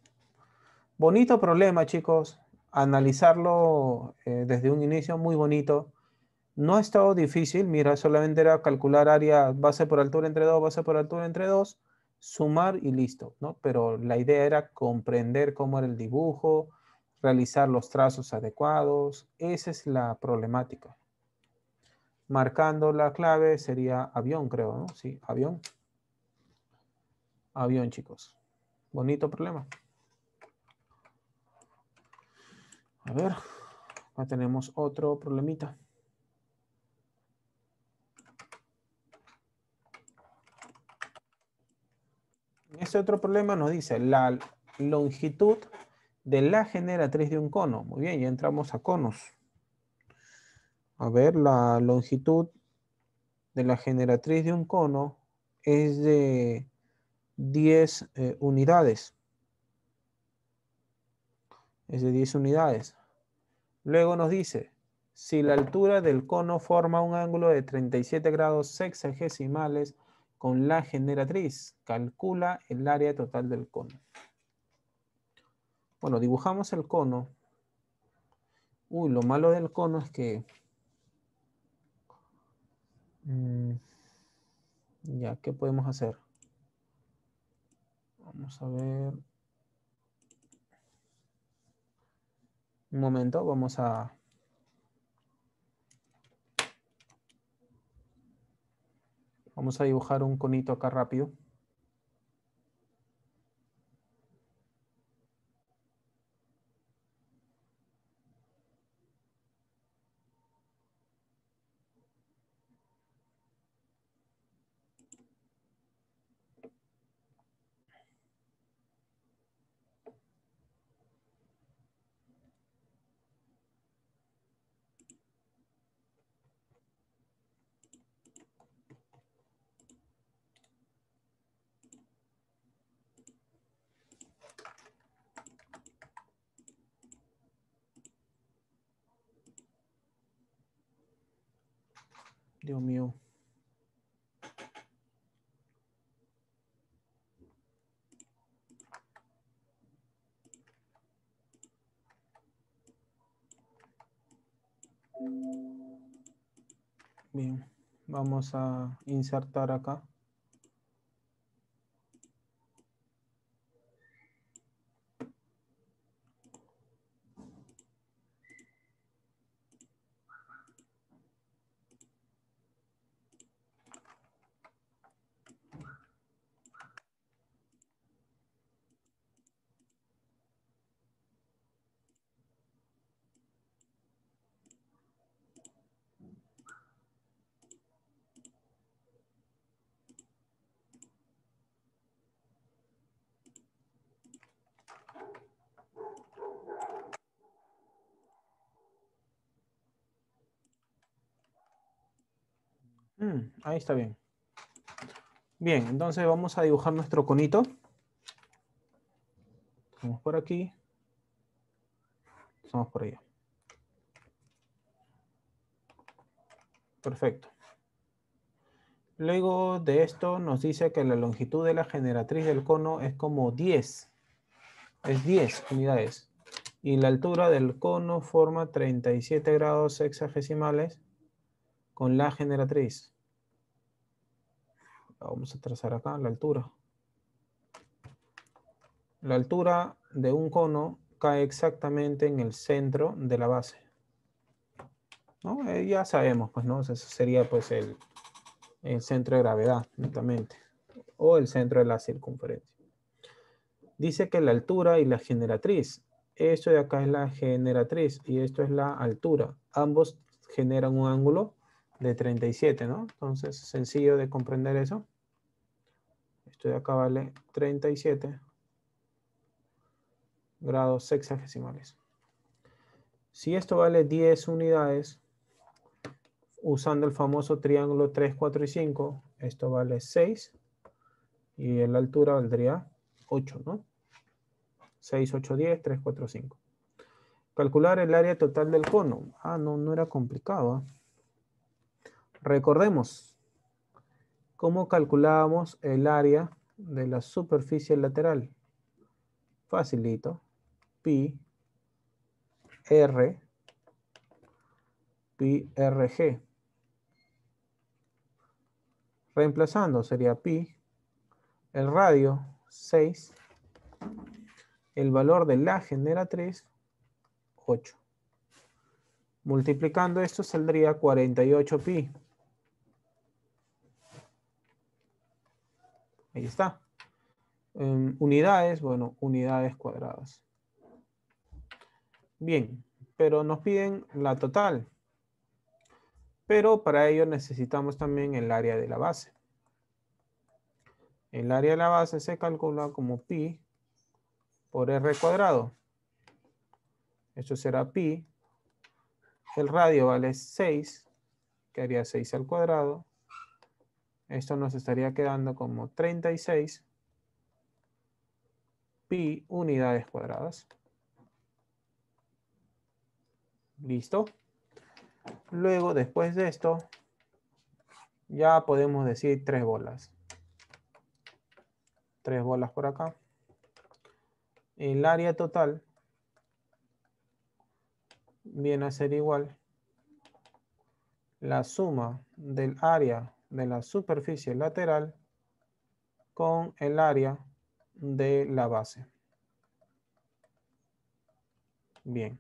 Bonito problema, chicos analizarlo eh, desde un inicio muy bonito. No ha estado difícil, mira, solamente era calcular área base por altura entre dos base por altura entre dos sumar y listo, ¿no? Pero la idea era comprender cómo era el dibujo, realizar los trazos adecuados, esa es la problemática. Marcando la clave sería avión, creo, ¿no? Sí, avión. Avión, chicos. Bonito problema. A ver, acá tenemos otro problemita. Este otro problema nos dice la longitud de la generatriz de un cono. Muy bien, ya entramos a conos. A ver, la longitud de la generatriz de un cono es de 10 eh, unidades. Es de 10 unidades. Luego nos dice, si la altura del cono forma un ángulo de 37 grados sexagesimales con la generatriz, calcula el área total del cono. Bueno, dibujamos el cono. Uy, lo malo del cono es que... Mm, ya, ¿qué podemos hacer? Vamos a ver... Un momento, vamos a... Vamos a dibujar un conito acá rápido. a insertar acá. está bien. Bien, entonces vamos a dibujar nuestro conito. Vamos por aquí. Vamos por allá. Perfecto. Luego de esto nos dice que la longitud de la generatriz del cono es como 10. Es 10 unidades. Y la altura del cono forma 37 grados sexagesimales con la generatriz. Ah, vamos a trazar acá, la altura. La altura de un cono cae exactamente en el centro de la base. Eh, ya sabemos, pues, ¿no? Eso sería, pues, el, el centro de gravedad, netamente. O el centro de la circunferencia. Dice que la altura y la generatriz. Esto de acá es la generatriz y esto es la altura. Ambos generan un ángulo de 37, ¿no? Entonces, sencillo de comprender eso. Esto de acá vale 37 grados sexagesimales. Si esto vale 10 unidades, usando el famoso triángulo 3, 4 y 5, esto vale 6 y en la altura valdría 8, ¿no? 6, 8, 10, 3, 4, 5. Calcular el área total del cono. Ah, no, no era complicado. ¿ah? Recordemos, ¿Cómo calculábamos el área de la superficie lateral? Facilito. Pi R pi RG. Reemplazando sería pi, el radio 6, el valor de la generatriz 8. Multiplicando esto saldría 48 pi. Ahí está. Em, unidades, bueno, unidades cuadradas. Bien, pero nos piden la total. Pero para ello necesitamos también el área de la base. El área de la base se calcula como pi por r cuadrado. Esto será pi. El radio vale 6, que haría 6 al cuadrado. Esto nos estaría quedando como 36 pi unidades cuadradas. ¿Listo? Luego, después de esto, ya podemos decir tres bolas. Tres bolas por acá. El área total viene a ser igual la suma del área de la superficie lateral con el área de la base. Bien.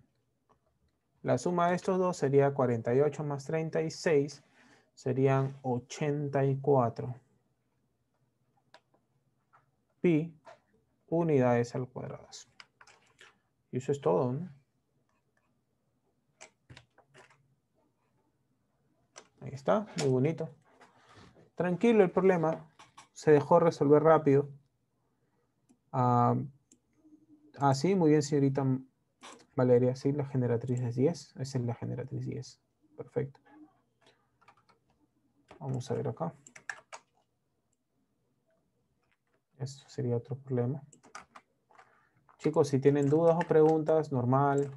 La suma de estos dos sería 48 más 36, serían 84 pi unidades al cuadrado. Y eso es todo, ¿no? Ahí está, muy bonito tranquilo el problema, se dejó resolver rápido. Ah, ah, sí, muy bien, señorita Valeria, sí, la generatriz es 10, esa es la generatriz 10, perfecto. Vamos a ver acá. Eso sería otro problema. Chicos, si tienen dudas o preguntas, normal,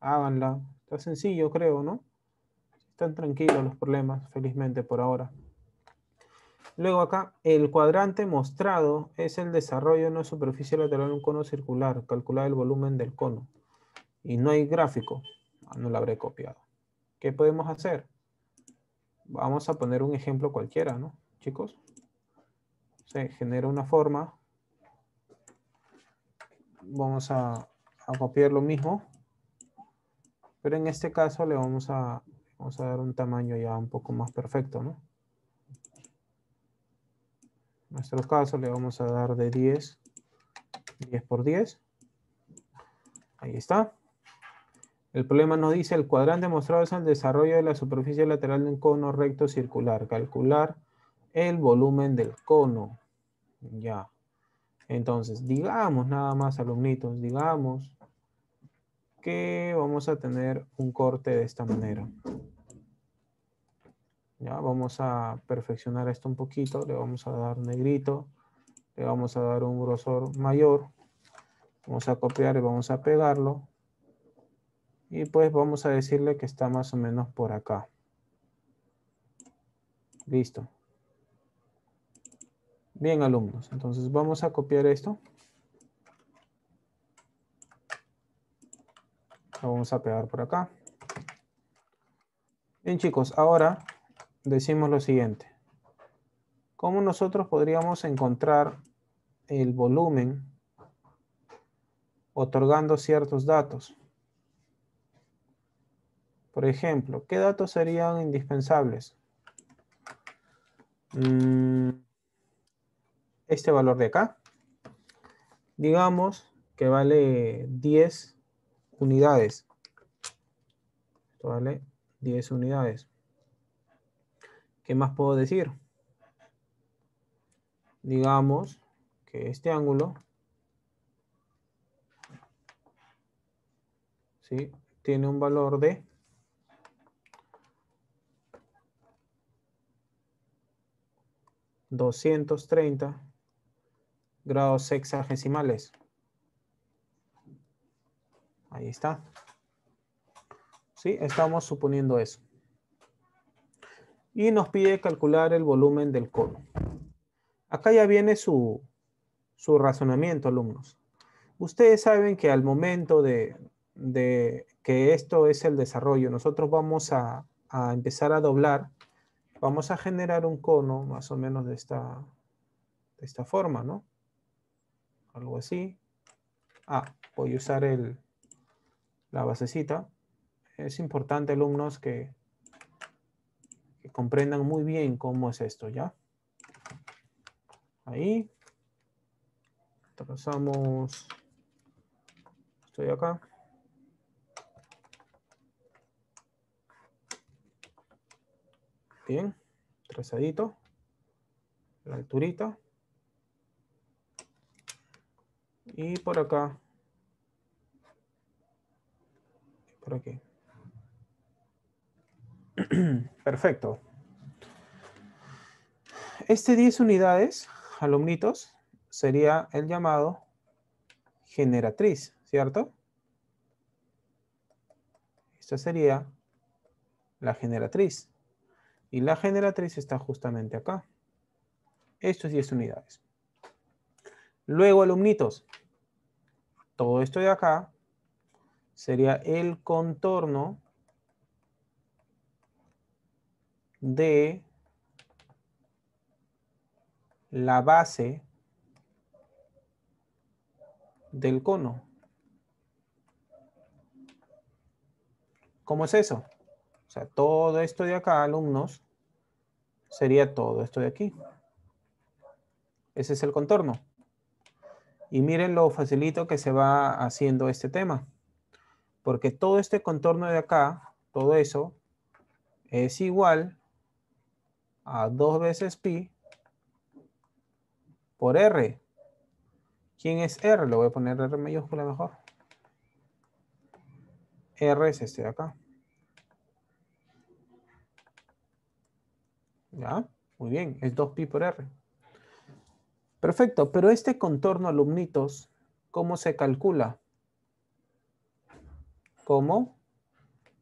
háganla. Está sencillo, creo, ¿no? Están tranquilos los problemas, felizmente, por ahora. Luego acá, el cuadrante mostrado es el desarrollo de una superficie lateral de un cono circular. Calcular el volumen del cono. Y no hay gráfico. Ah, no lo habré copiado. ¿Qué podemos hacer? Vamos a poner un ejemplo cualquiera, ¿no? Chicos. Se genera una forma. Vamos a, copiar lo mismo. Pero en este caso le vamos a, vamos a dar un tamaño ya un poco más perfecto, ¿no? En nuestro caso le vamos a dar de 10, 10 por 10. Ahí está. El problema nos dice el cuadrante mostrado es el desarrollo de la superficie lateral de un cono recto circular. Calcular el volumen del cono. Ya. Entonces, digamos nada más, alumnitos, digamos que vamos a tener un corte de esta manera. Ya vamos a perfeccionar esto un poquito, le vamos a dar negrito, le vamos a dar un grosor mayor. Vamos a copiar y vamos a pegarlo. Y pues vamos a decirle que está más o menos por acá. Listo. Bien, alumnos. Entonces vamos a copiar esto. Lo vamos a pegar por acá. Bien, chicos. Ahora decimos lo siguiente. ¿Cómo nosotros podríamos encontrar el volumen otorgando ciertos datos? Por ejemplo, ¿qué datos serían indispensables? Mm, este valor de acá. Digamos que vale 10 unidades. Esto vale 10 unidades. ¿Qué más puedo decir? Digamos que este ángulo ¿sí? tiene un valor de 230 grados sexagesimales. Ahí está. ¿Sí? Estamos suponiendo eso y nos pide calcular el volumen del cono. Acá ya viene su, razonamiento, alumnos. Ustedes saben que al momento de, que esto es el desarrollo, nosotros vamos a, empezar a doblar, vamos a generar un cono más o menos de esta, de esta forma, ¿no? Algo así. Ah, voy a usar el, la basecita. Es importante, alumnos, que comprendan muy bien cómo es esto, ¿ya? Ahí. Trazamos. Estoy acá. Bien. Trazadito. La alturita. Y por acá. Por aquí. Perfecto. Este 10 unidades, alumnitos, sería el llamado generatriz, ¿cierto? Esta sería la generatriz. Y la generatriz está justamente acá. Esto es 10 unidades. Luego, alumnitos, todo esto de acá sería el contorno de la base del cono. ¿Cómo es eso? O sea, todo esto de acá, alumnos, sería todo esto de aquí. Ese es el contorno. Y miren lo facilito que se va haciendo este tema. Porque todo este contorno de acá, todo eso, es igual a 2 veces pi por R. ¿Quién es R? Lo voy a poner R mayúscula mejor. R es este de acá. ¿Ya? Muy bien, es 2pi por R. Perfecto, pero este contorno alumnitos, ¿cómo se calcula? Como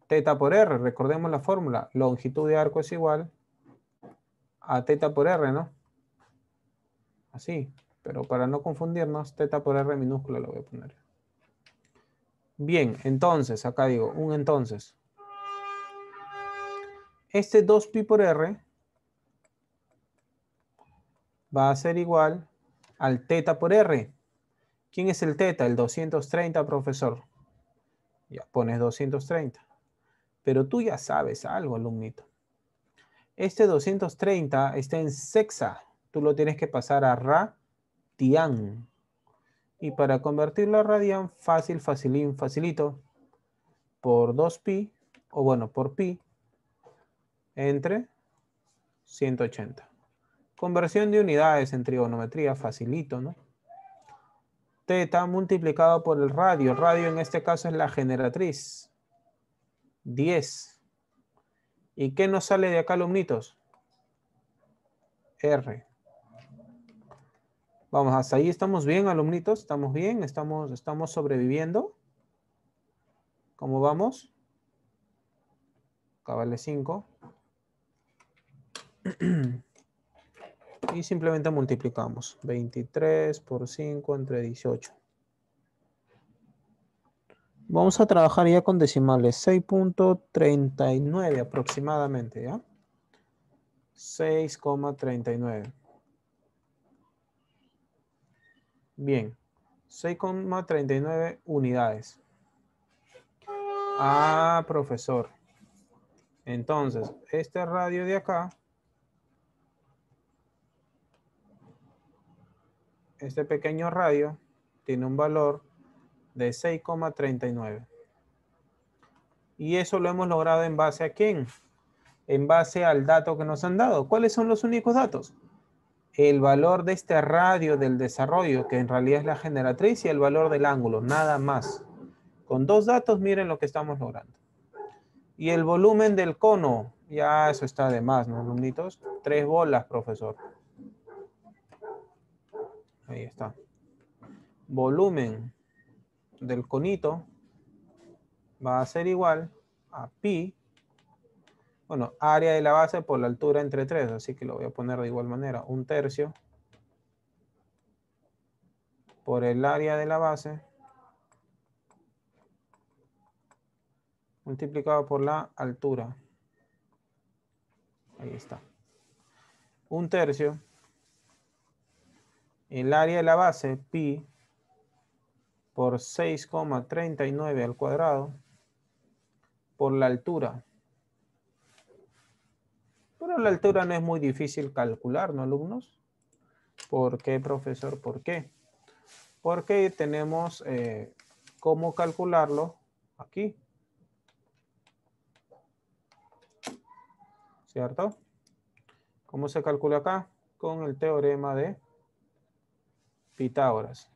teta por R, recordemos la fórmula, longitud de arco es igual a teta por R, ¿no? Así, pero para no confundirnos, teta por R minúscula lo voy a poner. Bien, entonces, acá digo, un entonces. Este 2pi por R va a ser igual al teta por R. ¿Quién es el teta? El 230, profesor. Ya pones 230. Pero tú ya sabes algo, alumnito. Este 230 está en sexa. Tú lo tienes que pasar a radian. Y para convertirlo a radian, fácil, facilín, facilito. Por 2pi, o bueno, por pi, entre 180. Conversión de unidades en trigonometría, facilito, ¿no? Teta multiplicado por el radio. radio en este caso es la generatriz. 10 ¿Y qué nos sale de acá, alumnitos? R. Vamos, hasta ahí estamos bien, alumnitos. ¿Estamos bien? ¿Estamos, estamos sobreviviendo? ¿Cómo vamos? vale 5. Y simplemente multiplicamos. 23 por 5 entre 18. Vamos a trabajar ya con decimales. 6.39 aproximadamente, ¿ya? 6,39. Bien. 6,39 unidades. Ah, profesor. Entonces, este radio de acá. Este pequeño radio tiene un valor de 6,39. Y eso lo hemos logrado en base a quién? En base al dato que nos han dado. ¿Cuáles son los únicos datos? El valor de este radio del desarrollo, que en realidad es la generatriz, y el valor del ángulo, nada más. Con dos datos, miren lo que estamos logrando. Y el volumen del cono, ya eso está de más, ¿no, alumnitos? Tres bolas, profesor. Ahí está. Volumen del conito va a ser igual a pi, bueno, área de la base por la altura entre 3, así que lo voy a poner de igual manera, un tercio por el área de la base multiplicado por la altura. Ahí está. Un tercio. El área de la base, pi, por 6,39 al cuadrado por la altura. Pero la altura no es muy difícil calcular, ¿no, alumnos? ¿Por qué, profesor? ¿Por qué? Porque tenemos eh, cómo calcularlo aquí. ¿Cierto? ¿Cómo se calcula acá? Con el teorema de Pitágoras.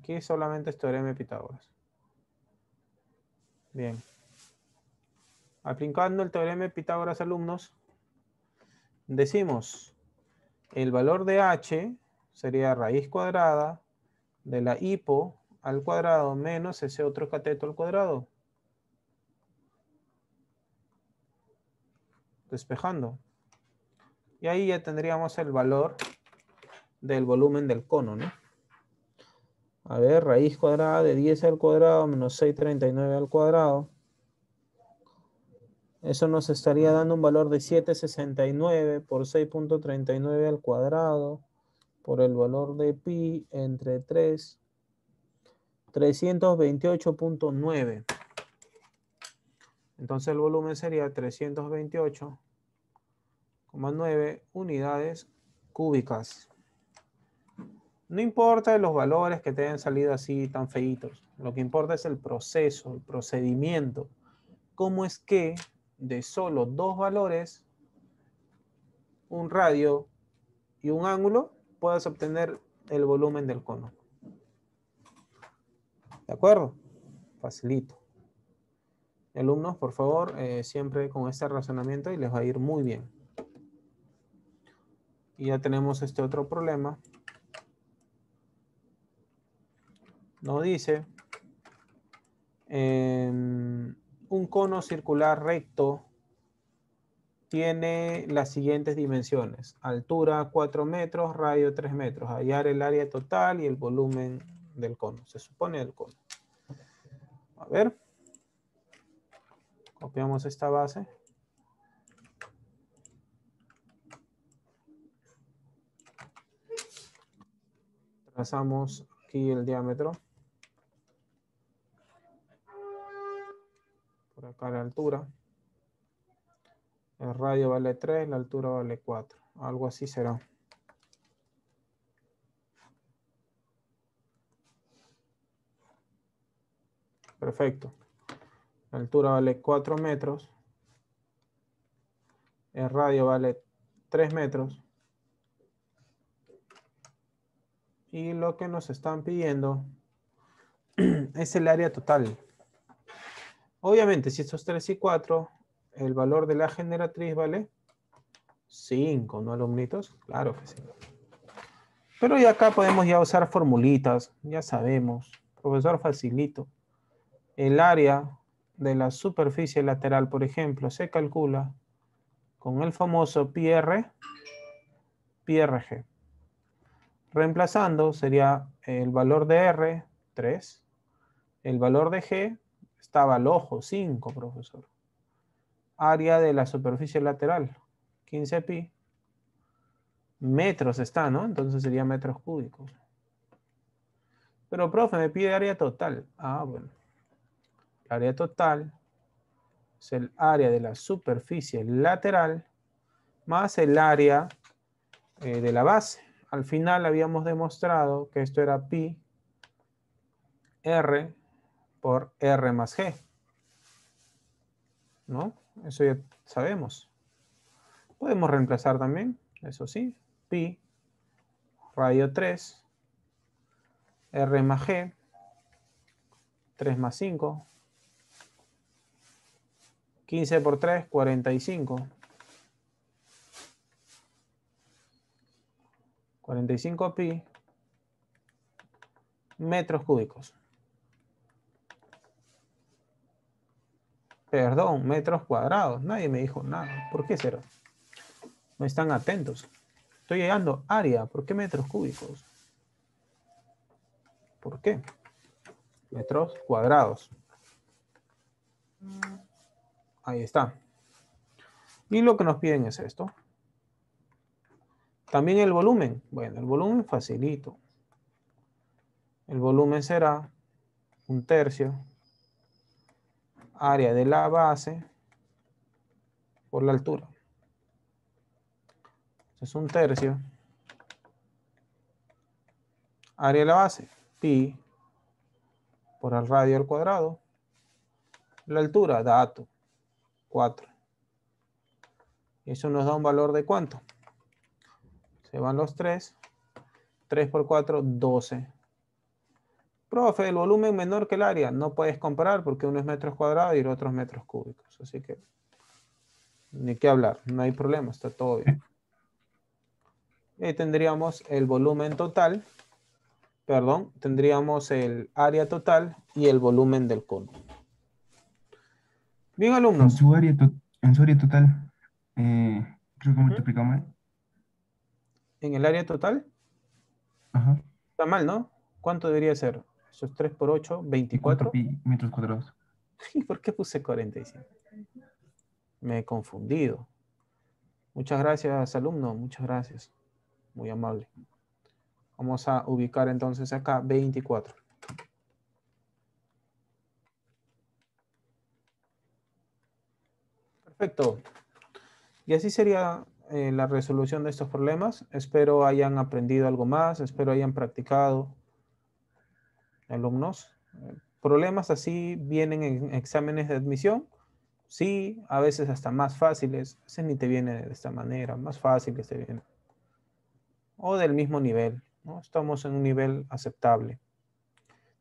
Aquí solamente es teorema de Pitágoras. Bien. Aplicando el teorema de Pitágoras alumnos, decimos el valor de h sería raíz cuadrada de la hipo al cuadrado menos ese otro cateto al cuadrado. Despejando. Y ahí ya tendríamos el valor del volumen del cono, ¿no? A ver, raíz cuadrada de 10 al cuadrado menos 6.39 al cuadrado. Eso nos estaría dando un valor de 7,69 por 6.39 al cuadrado por el valor de pi entre 3, 328.9. Entonces el volumen sería 328,9 unidades cúbicas. No importa los valores que te hayan salido así tan feitos, lo que importa es el proceso, el procedimiento. ¿Cómo es que de solo dos valores, un radio y un ángulo, puedas obtener el volumen del cono? ¿De acuerdo? Facilito. Alumnos, por favor, eh, siempre con este razonamiento y les va a ir muy bien. Y ya tenemos este otro problema. Nos dice. Em, un cono circular recto tiene las siguientes dimensiones. Altura 4 metros, radio 3 metros. Hallar el área total y el volumen del cono. Se supone el cono. A ver. Copiamos esta base. Trazamos aquí el diámetro. la altura. El radio vale 3, la altura vale 4. Algo así será. Perfecto. La altura vale 4 metros. El radio vale 3 metros. Y lo que nos están pidiendo es el área total. Obviamente, si estos es 3 y 4, el valor de la generatriz vale 5, ¿no, alumnitos? Claro que sí. Pero ya acá podemos ya usar formulitas, ya sabemos. Profesor, facilito. El área de la superficie lateral, por ejemplo, se calcula con el famoso PR, PRG. Reemplazando sería el valor de R, 3, el valor de G, estaba al ojo, 5, profesor. Área de la superficie lateral, 15 pi. Metros está, ¿no? Entonces sería metros cúbicos. Pero, profe, me pide área total. Ah, bueno. área total es el área de la superficie lateral más el área eh, de la base. Al final habíamos demostrado que esto era pi R por R más G. ¿No? Eso ya sabemos. Podemos reemplazar también, eso sí, pi radio 3, R más G, 3 más 5, 15 por 3, 45. 45 pi metros cúbicos. Perdón, metros cuadrados. Nadie me dijo nada. ¿Por qué cero? No están atentos. Estoy llegando área. ¿Por qué metros cúbicos? ¿Por qué? Metros cuadrados. Ahí está. Y lo que nos piden es esto. También el volumen. Bueno, el volumen facilito. El volumen será un tercio área de la base por la altura. Es un tercio. Área de la base, pi por el radio al cuadrado. La altura, dato, 4. Eso nos da un valor de cuánto? Se van los 3. 3 por 4, 12. Profe, el volumen menor que el área. No puedes comparar porque uno es metros cuadrados y el otro es metros cúbicos. Así que ni qué hablar, no hay problema, está todo bien. Y eh, tendríamos el volumen total, perdón, tendríamos el área total y el volumen del cono. Bien, alumnos. En su área, total, eh, creo que multiplicamos, ¿En el área total? Ajá. Está mal, ¿no? ¿Cuánto debería ser? Eso es 3 por 8, 24. metros cuadrados. ¿Y por qué puse 45? Me he confundido. Muchas gracias, alumno. Muchas gracias. Muy amable. Vamos a ubicar entonces acá 24. Perfecto. Y así sería eh, la resolución de estos problemas. Espero hayan aprendido algo más, espero hayan practicado alumnos. Eh, problemas así vienen en exámenes de admisión. Sí, a veces hasta más fáciles. A ni te viene de esta manera, más fáciles se viene. O del mismo nivel. ¿no? Estamos en un nivel aceptable.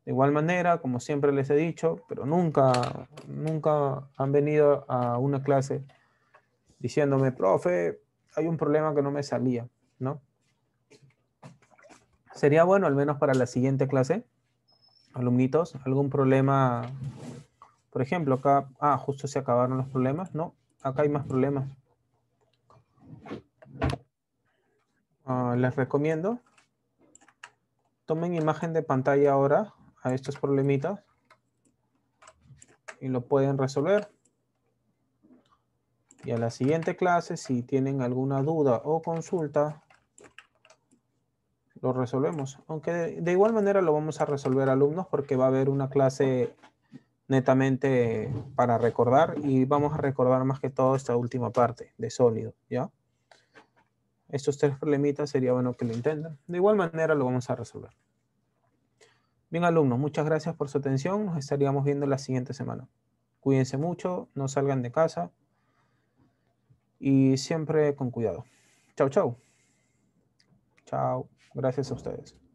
De igual manera, como siempre les he dicho, pero nunca, nunca han venido a una clase diciéndome, profe, hay un problema que no me salía, ¿no? Sería bueno, al menos para la siguiente clase, alumnitos, algún problema, por ejemplo, acá, ah, justo se acabaron los problemas, ¿no? Acá hay más problemas. Ah, les recomiendo, tomen imagen de pantalla ahora a estos problemitas y lo pueden resolver. Y a la siguiente clase, si tienen alguna duda o consulta, lo resolvemos. Aunque de, igual manera lo vamos a resolver alumnos porque va a haber una clase netamente para recordar y vamos a recordar más que todo esta última parte de sólido, ¿ya? Estos tres problemitas sería bueno que lo intenten. De igual manera lo vamos a resolver. Bien alumnos, muchas gracias por su atención. Nos estaríamos viendo la siguiente semana. Cuídense mucho, no salgan de casa y siempre con cuidado. Chao, chao. Chao. Gracias a ustedes.